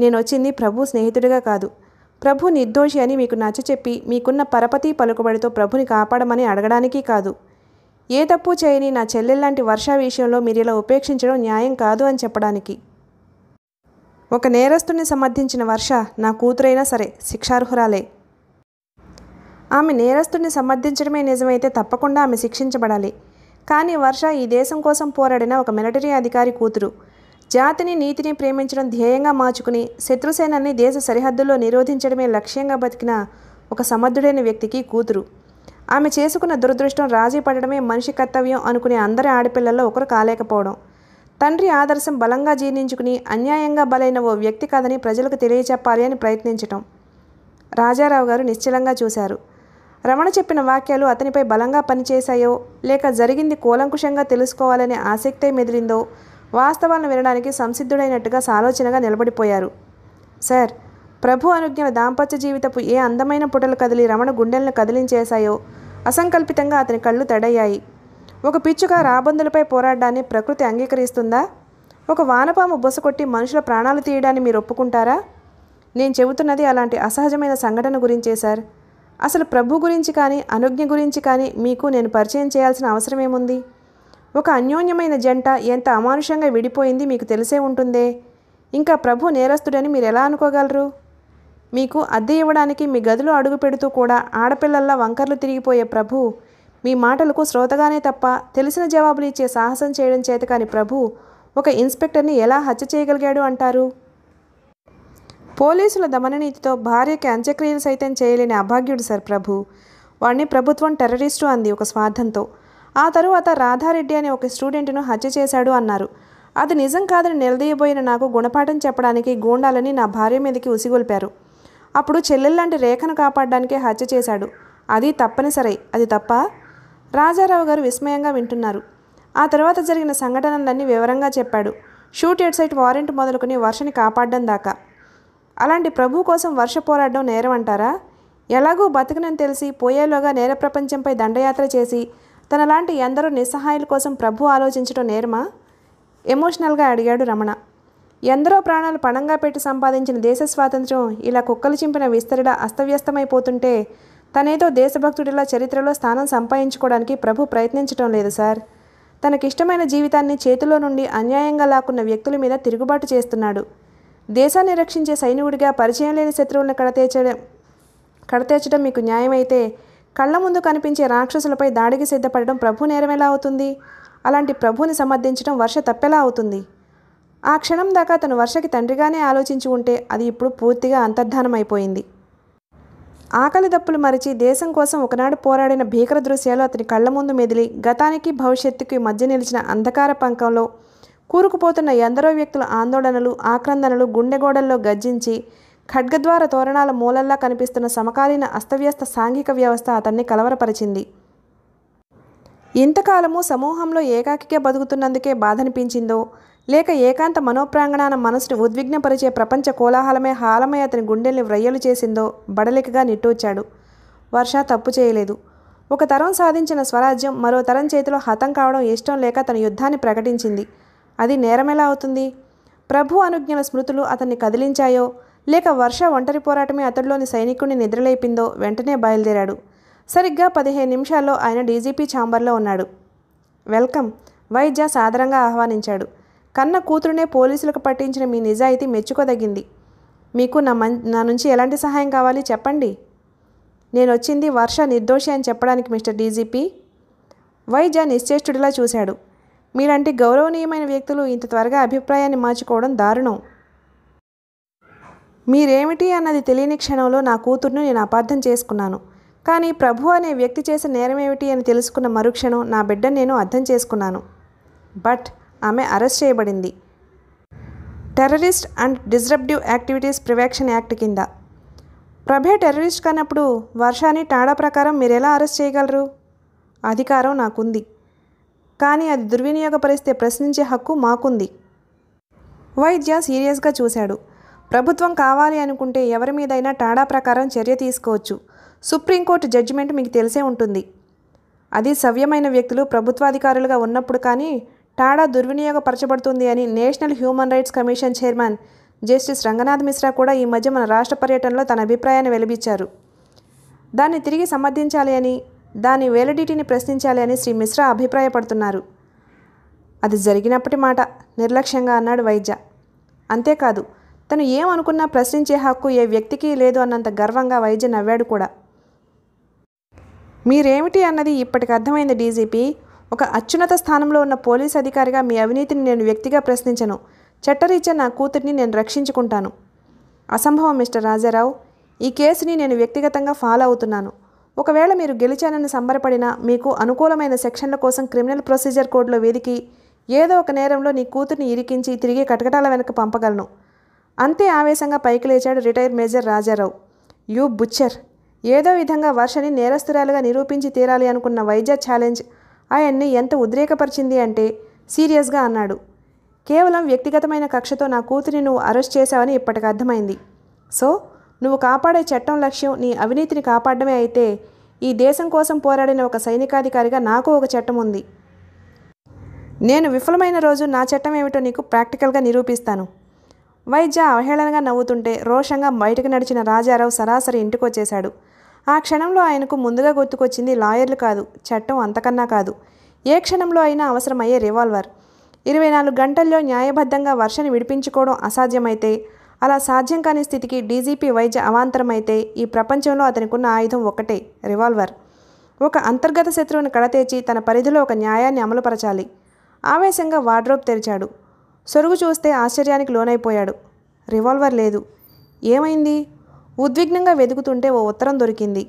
S1: నేను వచ్చింది ప్రభు స్నేహితుడిగా కాదు ప్రభు నిర్దోషి అని మీకు చెప్పి మీకున్న పరపతి పలుకుబడితో ప్రభుని కాపాడమని అడగడానికి కాదు ఏ తప్పు చేయని నా చెల్లెల్లాంటి వర్ష విషయంలో మీరు ఇలా ఉపేక్షించడం న్యాయం కాదు అని చెప్పడానికి ఒక నేరస్తుని సమర్థించిన వర్ష నా కూతురైనా సరే శిక్షార్హురాలే ఆమె నేరస్తుని సమర్థించడమే నిజమైతే తప్పకుండా ఆమె శిక్షించబడాలి కానీ వర్ష ఈ దేశం కోసం పోరాడిన ఒక మిలిటరీ అధికారి కూతురు జాతిని నీతిని ప్రేమించడం ధ్యేయంగా మార్చుకుని శత్రుసేనని దేశ సరిహద్దుల్లో నిరోధించడమే లక్ష్యంగా బతికిన ఒక సమర్థుడైన వ్యక్తికి కూతురు ఆమె చేసుకున్న దురదృష్టం రాజీ పడడమే మనిషి కర్తవ్యం అనుకునే అందరి ఆడపిల్లల్లో ఒకరు కాలేకపోవడం తండ్రి ఆదర్శం బలంగా జీర్ణించుకుని అన్యాయంగా బలైన ఓ వ్యక్తి కాదని ప్రజలకు తెలియచెప్పాలి అని ప్రయత్నించటం రాజారావు గారు నిశ్చలంగా చూశారు రమణ చెప్పిన వాక్యాలు అతనిపై బలంగా పనిచేశాయో లేక జరిగింది కూలంకుషంగా తెలుసుకోవాలనే ఆసక్తే మెదిలిందో వాస్తవాలను వినడానికి సంసిద్ధుడైనట్టుగా సాలోచనగా నిలబడిపోయారు సార్ ప్రభు అనుజ్ఞల దాంపత్య జీవితపు ఏ అందమైన పుటలు కదిలి రమణ గుండెలను కదిలించేశాయో అసంకల్పితంగా అతని కళ్ళు తడయ్యాయి ఒక పిచ్చుక రాబందులపై పోరాడడాన్ని ప్రకృతి అంగీకరిస్తుందా ఒక వానపాము బొసకొట్టి మనుషుల ప్రాణాలు తీయడాన్ని మీరు ఒప్పుకుంటారా నేను చెబుతున్నది అలాంటి అసహజమైన సంఘటన గురించే సార్ అసలు ప్రభు గురించి కానీ అనుజ్ఞ గురించి కానీ మీకు నేను పరిచయం చేయాల్సిన అవసరమేముంది ఒక అన్యోన్యమైన జంట ఎంత అమానుషంగా విడిపోయింది మీకు తెలిసే ఉంటుందే ఇంకా ప్రభు నేరస్తుడని మీరు ఎలా అనుకోగలరు మీకు అద్దె ఇవ్వడానికి మీ గదిలో అడుగు పెడుతూ కూడా ఆడపిల్లల్లా వంకర్లు తిరిగిపోయే ప్రభు మీ మాటలకు శ్రోతగానే తప్ప తెలిసిన జవాబులు ఇచ్చే సాహసం చేయడం చేత కాని ప్రభు ఒక ఇన్స్పెక్టర్ని ఎలా హత్య చేయగలిగాడు అంటారు పోలీసుల దమననీతితో భార్యకి అంత్యక్రియలు సైతం చేయలేని అభాగ్యుడు సార్ ప్రభు వాడిని ప్రభుత్వం టెర్రరిస్టు అంది ఒక స్వార్థంతో ఆ తరువాత రాధారెడ్డి అనే ఒక స్టూడెంట్ను హత్య చేశాడు అన్నారు అది నిజం కాదని నిలదీయబోయిన నాకు గుణపాఠం చెప్పడానికి గూండాలని నా భార్య మీదకి ఉసిగొల్పారు అప్పుడు చెల్లెల్లాంటి రేఖను కాపాడడానికే హత్య చేశాడు అది తప్పనిసరి అది తప్ప రాజారావు గారు విస్మయంగా వింటున్నారు ఆ తర్వాత జరిగిన సంఘటనలన్నీ వివరంగా చెప్పాడు షూట్ ఎడ్ సైట్ వారెంట్ మొదలుకొని వర్షని కాపాడడం దాకా అలాంటి ప్రభు కోసం వర్ష పోరాడడం నేరం అంటారా ఎలాగూ బతకనని తెలిసి పోయేలోగా నేర ప్రపంచంపై దండయాత్ర చేసి తనలాంటి ఎందరో నిస్సహాయుల కోసం ప్రభు ఆలోచించడం నేర్మా ఎమోషనల్గా అడిగాడు రమణ ఎందరో ప్రాణాలు పణంగా పెట్టి సంపాదించిన దేశ స్వాతంత్ర్యం ఇలా కుక్కలు చింపిన విస్తరిడ అస్తవ్యస్తమైపోతుంటే తనేదో దేశభక్తుడిలా చరిత్రలో స్థానం సంపాదించుకోవడానికి ప్రభు ప్రయత్నించడం లేదు సార్ తనకిష్టమైన జీవితాన్ని చేతిలో నుండి అన్యాయంగా లాక్కున్న వ్యక్తుల మీద తిరుగుబాటు చేస్తున్నాడు దేశాన్ని రక్షించే సైనికుడిగా పరిచయం లేని శత్రువులను కడతేచడం కడతేర్చడం మీకు న్యాయమైతే కళ్ళ ముందు కనిపించే రాక్షసులపై దాడికి సిద్ధపడడం ప్రభు నేరమేలా అవుతుంది అలాంటి ప్రభుని సమర్థించడం వర్ష తప్పెలా అవుతుంది ఆ క్షణం దాకా తను వర్షకి తండ్రిగానే ఆలోచించి ఉంటే అది ఇప్పుడు పూర్తిగా అంతర్ధానమైపోయింది ఆకలి దప్పులు మరిచి దేశం కోసం ఒకనాడు పోరాడిన భీకర దృశ్యాలు అతని కళ్ళ ముందు మెదిలి గతానికి భవిష్యత్తుకి మధ్య నిలిచిన అంధకార పంకంలో కూరుకుపోతున్న ఎందరో వ్యక్తుల ఆందోళనలు ఆక్రందనలు గుండెగోడల్లో గర్జించి ఖడ్గద్వార తోరణాల మూలల్లా కనిపిస్తున్న సమకాలీన అస్తవ్యస్త సాంఘిక వ్యవస్థ అతన్ని కలవరపరిచింది ఇంతకాలము సమూహంలో ఏకాకిగా బతుకుతున్నందుకే బాధనిపించిందో లేక ఏకాంత మనోప్రాంగణాన మనసును ఉద్విగ్నపరిచే ప్రపంచ కోలాహలమే హాలమై అతని గుండెల్ని వ్రయ్యలు చేసిందో బడలికగా నిట్టూచాడు వర్ష తప్పు చేయలేదు ఒక తరం సాధించిన స్వరాజ్యం మరో తరం చేతిలో హతం కావడం ఇష్టం లేక తన యుద్ధాన్ని ప్రకటించింది అది నేరమెలా అవుతుంది ప్రభు అనుజ్ఞల స్మృతులు అతన్ని కదిలించాయో లేక వర్ష ఒంటరి పోరాటమే అతడిలోని సైనికుడిని నిద్రలేపిందో వెంటనే బయలుదేరాడు సరిగ్గా పదిహేను నిమిషాల్లో ఆయన డీజీపీ ఛాంబర్లో ఉన్నాడు వెల్కమ్ వైద్య సాదరంగా ఆహ్వానించాడు కన్న కూతురునే పోలీసులకు పట్టించిన మీ నిజాయితీ మెచ్చుకోదగింది మీకు నా మం నా నుంచి ఎలాంటి సహాయం కావాలి చెప్పండి నేను వచ్చింది వర్ష నిర్దోషి అని చెప్పడానికి మిస్టర్ డీజీపీ వైద్య నిశ్చేష్టుడిలా చూశాడు మీలాంటి గౌరవనీయమైన వ్యక్తులు ఇంత త్వరగా అభిప్రాయాన్ని మార్చుకోవడం దారుణం మీరేమిటి అన్నది తెలియని క్షణంలో నా కూతుర్ను నేను అపార్థం చేసుకున్నాను కానీ ప్రభు అనే వ్యక్తి చేసిన నేరమేమిటి అని తెలుసుకున్న మరుక్షణం నా బిడ్డను నేను అర్థం చేసుకున్నాను బట్ ఆమె అరెస్ట్ చేయబడింది terrorist and disruptive activities prevention act కింద ప్రభే టెర్రరిస్ట్ కానప్పుడు వర్షాన్ని టాడా ప్రకారం మీరు ఎలా అరెస్ట్ చేయగలరు అధికారం నాకుంది కానీ అది దుర్వినియోగపరిస్తే ప్రశ్నించే హక్కు మాకుంది వైద్య సీరియస్గా చూశాడు ప్రభుత్వం కావాలి అనుకుంటే ఎవరి మీదైనా టాడా ప్రకారం చర్య తీసుకోవచ్చు సుప్రీంకోర్టు జడ్జిమెంట్ మీకు తెలిసే ఉంటుంది అది సవ్యమైన వ్యక్తులు ప్రభుత్వాధికారులుగా ఉన్నప్పుడు కానీ టాడా దుర్వినియోగపరచబడుతుంది అని national human rights commission chairman justice Ranganath Mishra కూడా ఈ మధ్య మన రాష్ట్ర పర్యటనలో తన అభిప్రాయాన్ని వెలిబిచ్చారు దాన్ని తిరిగి సమర్థించాలి అని దాని వేలడిటీని ప్రశ్నించాలి అని శ్రీ మిశ్రా అభిప్రాయపడుతున్నారు అది జరిగినప్పటి మాట నిర్లక్ష్యంగా అన్నాడు వైద్య అంతేకాదు తను ఏమనుకున్నా ప్రశ్నించే హక్కు ఏ వ్యక్తికి లేదు అన్నంత గర్వంగా వైద్య నవ్వాడు కూడా మీరేమిటి అన్నది ఇప్పటికి అర్థమైంది డీజీపీ ఒక అత్యున్నత స్థానంలో ఉన్న పోలీస్ అధికారిగా మీ అవినీతిని నేను వ్యక్తిగా ప్రశ్నించను చట్టరీత్యా నా కూతుర్ని నేను రక్షించుకుంటాను అసంభవం మిస్టర్ రాజారావు ఈ కేసుని నేను వ్యక్తిగతంగా ఫాలో అవుతున్నాను ఒకవేళ మీరు గెలిచానని సంబరపడినా మీకు అనుకూలమైన సెక్షన్ల కోసం క్రిమినల్ ప్రొసీజర్ కోడ్లో వెదికి ఏదో ఒక నేరంలో నీ కూతుర్ని ఇరికించి తిరిగి కటకటాల వెనక పంపగలను అంతే ఆవేశంగా పైకి లేచాడు retire major Rajarao you butcher ఏదో విధంగా వర్షని నేరస్తురాలుగా నిరూపించి తీరాలి అనుకున్న వైద్య ఛాలెంజ్ ఆయన్ని ఎంత ఉద్రేకపరిచింది అంటే సీరియస్గా అన్నాడు కేవలం వ్యక్తిగతమైన కక్షతో నా కూతురిని నువ్వు అరెస్ట్ చేశావని ఇప్పటికి అర్థమైంది సో నువ్వు కాపాడే చట్టం లక్ష్యం నీ అవినీతిని కాపాడమే అయితే ఈ దేశం కోసం పోరాడిన ఒక సైనికాధికారిగా నాకు ఒక చట్టం ఉంది నేను విఫలమైన రోజు నా చట్టం ఏమిటో నీకు ప్రాక్టికల్గా నిరూపిస్తాను వైద్య అవహేళనగా నవ్వుతుంటే రోషంగా బయటకు నడిచిన రాజారావు సరాసరి ఇంటికొచ్చేశాడు ఆ క్షణంలో ఆయనకు ముందుగా గుర్తుకొచ్చింది లాయర్లు కాదు చట్టం అంతకన్నా కాదు ఏ క్షణంలో అయినా అవసరమయ్యే రివాల్వర్ ఇరవై నాలుగు గంటల్లో న్యాయబద్ధంగా వర్షని విడిపించుకోవడం అసాధ్యమైతే అలా సాధ్యం కాని స్థితికి డీజీపీ వైద్య అవాంతరమైతే ఈ ప్రపంచంలో అతనికున్న ఆయుధం ఒకటే రివాల్వర్ ఒక అంతర్గత శత్రువుని కడతేచి తన పరిధిలో ఒక న్యాయాన్ని అమలుపరచాలి ఆవేశంగా వార్డ్రోబ్ తెరిచాడు సొరుగు చూస్తే ఆశ్చర్యానికి లోనైపోయాడు రివాల్వర్ లేదు ఏమైంది ఉద్విగ్నంగా వెతుకుతుంటే ఓ ఉత్తరం దొరికింది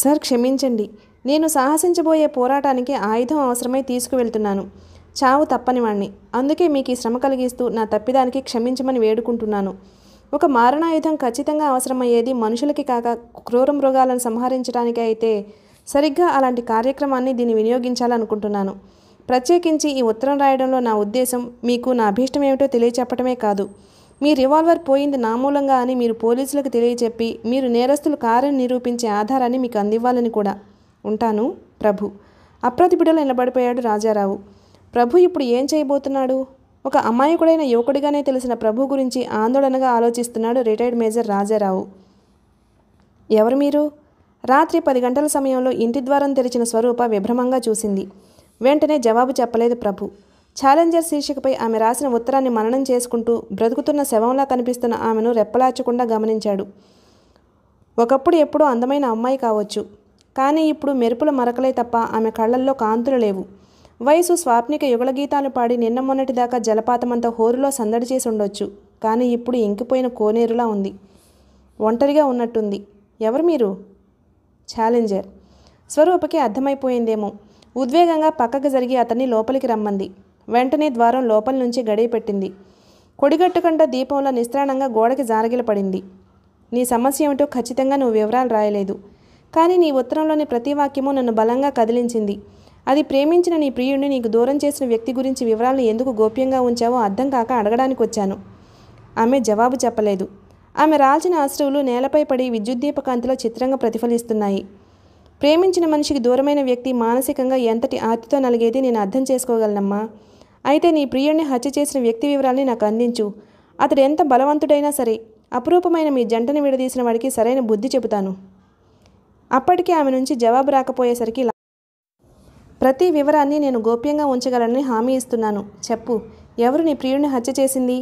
S1: సార్ క్షమించండి నేను సాహసించబోయే పోరాటానికి ఆయుధం అవసరమై తీసుకువెళ్తున్నాను చావు తప్పనివాణ్ణి అందుకే మీకు ఈ శ్రమ కలిగిస్తూ నా తప్పిదానికి క్షమించమని వేడుకుంటున్నాను ఒక మారణాయుధం ఖచ్చితంగా అవసరమయ్యేది మనుషులకి కాక క్రూర మృగాలను సంహరించడానికి అయితే సరిగ్గా అలాంటి కార్యక్రమాన్ని దీన్ని వినియోగించాలనుకుంటున్నాను ప్రత్యేకించి ఈ ఉత్తరం రాయడంలో నా ఉద్దేశం మీకు నా అభీష్టం ఏమిటో తెలియచెప్పటమే కాదు మీ రివాల్వర్ పోయింది నామూలంగా అని మీరు పోలీసులకు తెలియచెప్పి మీరు నేరస్తులు కారని నిరూపించే ఆధారాన్ని మీకు అందివ్వాలని కూడా ఉంటాను ప్రభు అప్రతిభుడలో నిలబడిపోయాడు రాజారావు ప్రభు ఇప్పుడు ఏం చేయబోతున్నాడు ఒక అమాయకుడైన యువకుడిగానే తెలిసిన ప్రభు గురించి ఆందోళనగా ఆలోచిస్తున్నాడు రిటైర్డ్ మేజర్ రాజారావు ఎవరు మీరు రాత్రి పది గంటల సమయంలో ఇంటి ద్వారం తెరిచిన స్వరూప విభ్రమంగా చూసింది వెంటనే జవాబు చెప్పలేదు ప్రభు ఛాలెంజర్ శీర్షికపై ఆమె రాసిన ఉత్తరాన్ని మననం చేసుకుంటూ బ్రతుకుతున్న శవంలా కనిపిస్తున్న ఆమెను రెప్పలాచకుండా గమనించాడు ఒకప్పుడు ఎప్పుడో అందమైన అమ్మాయి కావచ్చు కానీ ఇప్పుడు మెరుపుల మరకలే తప్ప ఆమె కళ్ళల్లో కాంతులు లేవు వయసు స్వాప్నిక యుగళగీతాలు పాడి నిన్న మొన్నటిదాకా అంతా హోరులో సందడి చేసి ఉండొచ్చు కానీ ఇప్పుడు ఇంకిపోయిన కోనేరులా ఉంది ఒంటరిగా ఉన్నట్టుంది ఎవరు మీరు ఛాలెంజర్ స్వరూపకి అర్థమైపోయిందేమో ఉద్వేగంగా పక్కకు జరిగి అతన్ని లోపలికి రమ్మంది వెంటనే ద్వారం లోపల నుంచి గడియ పెట్టింది కొడిగట్టుకంట దీపంలో నిస్త్రాణంగా గోడకి జారగిలపడింది నీ సమస్య ఏమిటో ఖచ్చితంగా నువ్వు వివరాలు రాయలేదు కానీ నీ ఉత్తరంలోని ప్రతి వాక్యము నన్ను బలంగా కదిలించింది అది ప్రేమించిన నీ ప్రియుడిని నీకు దూరం చేసిన వ్యక్తి గురించి వివరాలను ఎందుకు గోప్యంగా ఉంచావో అర్థం కాక అడగడానికి వచ్చాను ఆమె జవాబు చెప్పలేదు ఆమె రాల్చిన అశ్రువులు నేలపై పడి విద్యుద్దీపకాంతిలో చిత్రంగా ప్రతిఫలిస్తున్నాయి ప్రేమించిన మనిషికి దూరమైన వ్యక్తి మానసికంగా ఎంతటి ఆతితో నలిగేది నేను అర్థం చేసుకోగలనమ్మా అయితే నీ ప్రియుడిని హత్య చేసిన వ్యక్తి వివరాల్ని నాకు అందించు అతడు ఎంత బలవంతుడైనా సరే అపురూపమైన మీ జంటను విడదీసిన వాడికి సరైన బుద్ధి చెబుతాను అప్పటికే ఆమె నుంచి జవాబు రాకపోయేసరికి ప్రతి వివరాన్ని నేను గోప్యంగా ఉంచగలనని హామీ ఇస్తున్నాను చెప్పు ఎవరు నీ ప్రియుడిని హత్య చేసింది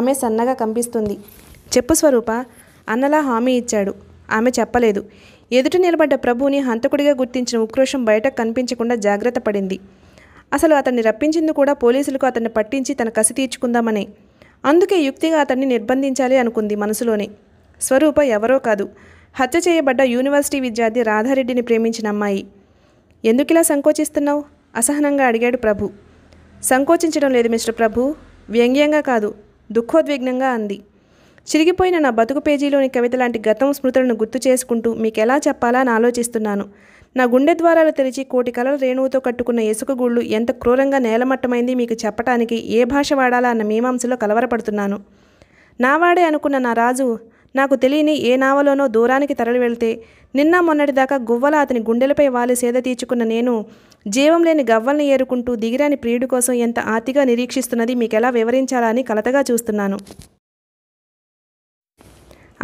S1: ఆమె సన్నగా కంపిస్తుంది చెప్పు స్వరూప అన్నలా హామీ ఇచ్చాడు ఆమె చెప్పలేదు ఎదుట నిలబడ్డ ప్రభువుని హంతకుడిగా గుర్తించిన ఉక్రోషం బయటకు కనిపించకుండా జాగ్రత్త పడింది అసలు అతన్ని రప్పించింది కూడా పోలీసులకు అతన్ని పట్టించి తన కసి తీర్చుకుందామనే అందుకే యుక్తిగా అతన్ని నిర్బంధించాలి అనుకుంది మనసులోనే స్వరూప ఎవరో కాదు హత్య చేయబడ్డ యూనివర్సిటీ విద్యార్థి రాధారెడ్డిని ప్రేమించిన అమ్మాయి ఎందుకిలా సంకోచిస్తున్నావు అసహనంగా అడిగాడు ప్రభు సంకోచించడం లేదు మిస్టర్ ప్రభు వ్యంగ్యంగా కాదు దుఃఖోద్విగ్నంగా అంది చిరిగిపోయిన నా బతుకు పేజీలోని కవిత లాంటి గతం స్మృతులను గుర్తు చేసుకుంటూ మీకు ఎలా చెప్పాలా అని ఆలోచిస్తున్నాను నా గుండె ద్వారాలు తెరిచి కోటి కలల రేణువుతో కట్టుకున్న ఇసుక గూళ్ళు ఎంత క్రూరంగా నేలమట్టమైంది మీకు చెప్పటానికి ఏ భాష వాడాలా అన్న మీమాంసలో కలవరపడుతున్నాను నా వాడే అనుకున్న నా రాజు నాకు తెలియని ఏ నావలోనో దూరానికి తరలి వెళ్తే నిన్న మొన్నటిదాకా గువ్వల అతని గుండెలపై వాలి సేద తీర్చుకున్న నేను జీవం లేని గవ్వల్ని ఏరుకుంటూ దిగిరాని ప్రియుడి కోసం ఎంత ఆతిగా నిరీక్షిస్తున్నది మీకెలా వివరించాలా అని కలతగా చూస్తున్నాను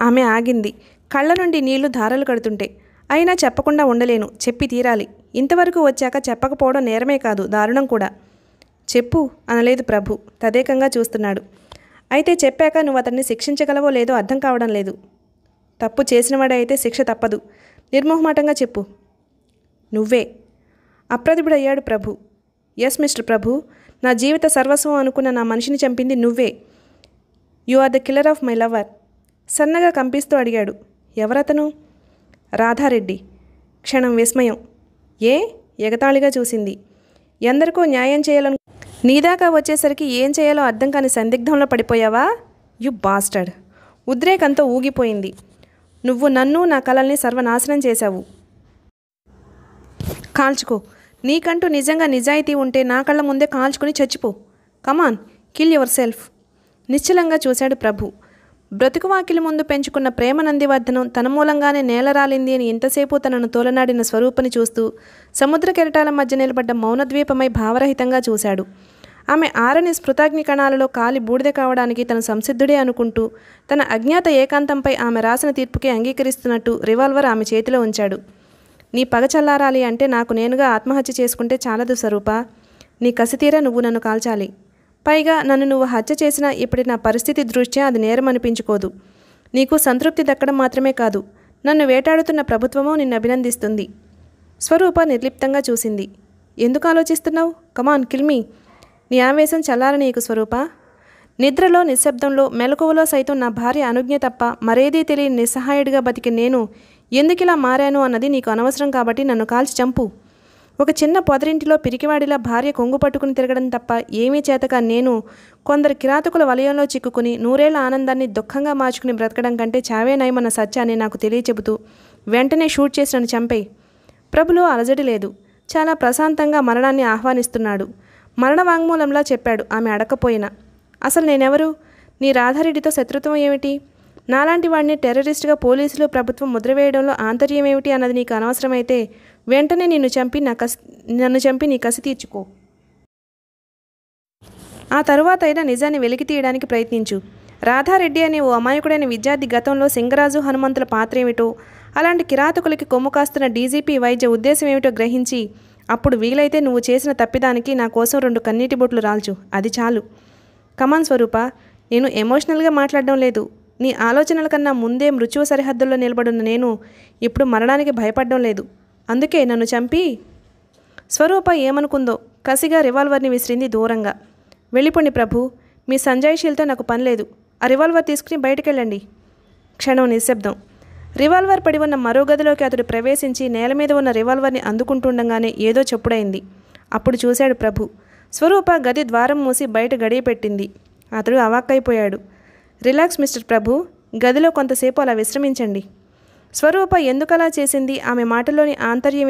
S1: ఆమె ఆగింది కళ్ళ నుండి నీళ్లు ధారలు కడుతుంటే అయినా చెప్పకుండా ఉండలేను చెప్పి తీరాలి ఇంతవరకు వచ్చాక చెప్పకపోవడం నేరమే కాదు దారుణం కూడా చెప్పు అనలేదు ప్రభు తదేకంగా చూస్తున్నాడు అయితే చెప్పాక నువ్వు అతన్ని శిక్షించగలవో లేదో అర్థం కావడం లేదు తప్పు చేసినవాడే అయితే శిక్ష తప్పదు నిర్మోహమాటంగా చెప్పు నువ్వే అప్రతిభుడయ్యాడు ప్రభు ఎస్ మిస్టర్ ప్రభు నా జీవిత సర్వస్వం అనుకున్న నా మనిషిని చంపింది నువ్వే you are the killer of my lover సన్నగా కంపిస్తూ అడిగాడు ఎవరతను రాధారెడ్డి క్షణం విస్మయం ఏ ఎగతాళిగా చూసింది ఎందరికో న్యాయం చేయాలను నీదాకా వచ్చేసరికి ఏం చేయాలో అర్థం కాని సందిగ్ధంలో పడిపోయావా యు బాస్టర్డ్ ఉద్రేకంతో ఊగిపోయింది నువ్వు నన్ను నా కళల్ని సర్వనాశనం చేశావు కాల్చుకో నీకంటూ నిజంగా నిజాయితీ ఉంటే నా కళ్ళ ముందే కాల్చుకుని చచ్చిపో కమాన్ కిల్ యువర్ సెల్ఫ్ నిశ్చలంగా చూశాడు ప్రభు బ్రతుకువాకిలి ముందు పెంచుకున్న ప్రేమ నందివర్ధనం తన మూలంగానే నేలరాలింది అని ఇంతసేపు తనను తోలనాడిన స్వరూపని చూస్తూ సముద్ర కెరటాల మధ్య నిలబడ్డ మౌనద్వీపమై భావరహితంగా చూశాడు ఆమె ఆరని స్మృతాగ్ని కణాలలో కాలి బూడిద కావడానికి తన సంసిద్ధుడే అనుకుంటూ తన అజ్ఞాత ఏకాంతంపై ఆమె రాసిన తీర్పుకే అంగీకరిస్తున్నట్టు రివాల్వర్ ఆమె చేతిలో ఉంచాడు నీ పగ చల్లారాలి అంటే నాకు నేనుగా ఆత్మహత్య చేసుకుంటే చాలదు స్వరూప నీ కసితీరా నువ్వు నన్ను కాల్చాలి పైగా నన్ను నువ్వు హత్య చేసినా ఇప్పటి నా పరిస్థితి దృష్ట్యా అది నేరం అనిపించుకోదు నీకు సంతృప్తి దక్కడం మాత్రమే కాదు నన్ను వేటాడుతున్న ప్రభుత్వము నిన్ను అభినందిస్తుంది స్వరూప నిర్లిప్తంగా చూసింది ఎందుకు ఆలోచిస్తున్నావు కమాన్ కిల్మి నీ ఆవేశం నీకు స్వరూప నిద్రలో నిశ్శబ్దంలో మెలకువలో సైతం నా భార్య అనుజ్ఞ తప్ప మరేదీ తెలియని నిస్సహాయుడిగా బతికి నేను ఎందుకిలా మారాను అన్నది నీకు అనవసరం కాబట్టి నన్ను కాల్చి చంపు ఒక చిన్న పొదరింటిలో పిరికివాడిలా భార్య కొంగు పట్టుకుని తిరగడం తప్ప ఏమీ చేతక నేను కొందరు కిరాతకుల వలయంలో చిక్కుకుని నూరేళ్ల ఆనందాన్ని దుఃఖంగా మార్చుకుని బ్రతకడం కంటే చావే నయమన్న సత్యాన్ని నాకు తెలియచెబుతూ వెంటనే షూట్ నన్ను చంపే ప్రభులు అలజడి లేదు చాలా ప్రశాంతంగా మరణాన్ని ఆహ్వానిస్తున్నాడు మరణ వాంగ్మూలంలా చెప్పాడు ఆమె అడకపోయినా అసలు నేనెవరు నీ రాధారెడ్డితో శత్రుత్వం ఏమిటి నాలాంటి వాడిని టెర్రరిస్టుగా పోలీసులు ప్రభుత్వం ముద్రవేయడంలో ఆంతర్యం ఏమిటి అన్నది నీకు అనవసరమైతే వెంటనే నిన్ను చంపి నా కసి నన్ను చంపి నీ కసి తీర్చుకో ఆ తరువాత అయినా నిజాన్ని వెలికి తీయడానికి ప్రయత్నించు రాధారెడ్డి అనే ఓ అమాయకుడైన విద్యార్థి గతంలో సింగరాజు హనుమంతుల పాత్ర ఏమిటో అలాంటి కిరాతకులకి కొమ్ము కాస్తున్న డీజీపీ వైద్య ఉద్దేశం ఏమిటో గ్రహించి అప్పుడు వీలైతే నువ్వు చేసిన తప్పిదానికి నా కోసం రెండు కన్నీటి బొట్లు రాల్చు అది చాలు కమాన్ స్వరూప నేను ఎమోషనల్గా మాట్లాడడం లేదు నీ ఆలోచనల కన్నా ముందే మృత్యువు సరిహద్దుల్లో నిలబడున్న నేను ఇప్పుడు మరణానికి భయపడడం లేదు అందుకే నన్ను చంపి స్వరూప ఏమనుకుందో కసిగా రివాల్వర్ని విసిరింది దూరంగా వెళ్ళిపోండి ప్రభు మీ సంజాయిషీలతో నాకు పని లేదు ఆ రివాల్వర్ తీసుకుని బయటకెళ్ళండి క్షణం నిశ్శబ్దం రివాల్వర్ పడి ఉన్న మరో గదిలోకి అతడు ప్రవేశించి నేల మీద ఉన్న రివాల్వర్ని అందుకుంటుండగానే ఏదో చెప్పుడైంది అప్పుడు చూశాడు ప్రభు స్వరూప గది ద్వారం మూసి బయట గడియ పెట్టింది అతడు అవాక్కైపోయాడు రిలాక్స్ మిస్టర్ ప్రభు గదిలో కొంతసేపు అలా విశ్రమించండి స్వరూప ఎందుకలా చేసింది ఆమె మాటలోని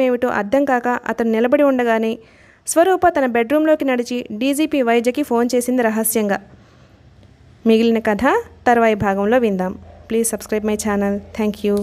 S1: ఏమిటో అర్థం కాక అతను నిలబడి ఉండగానే స్వరూప తన బెడ్రూంలోకి నడిచి డీజీపీ వైద్యకి ఫోన్ చేసింది రహస్యంగా మిగిలిన కథ తర్వాయి భాగంలో విందాం please subscribe my channel thank you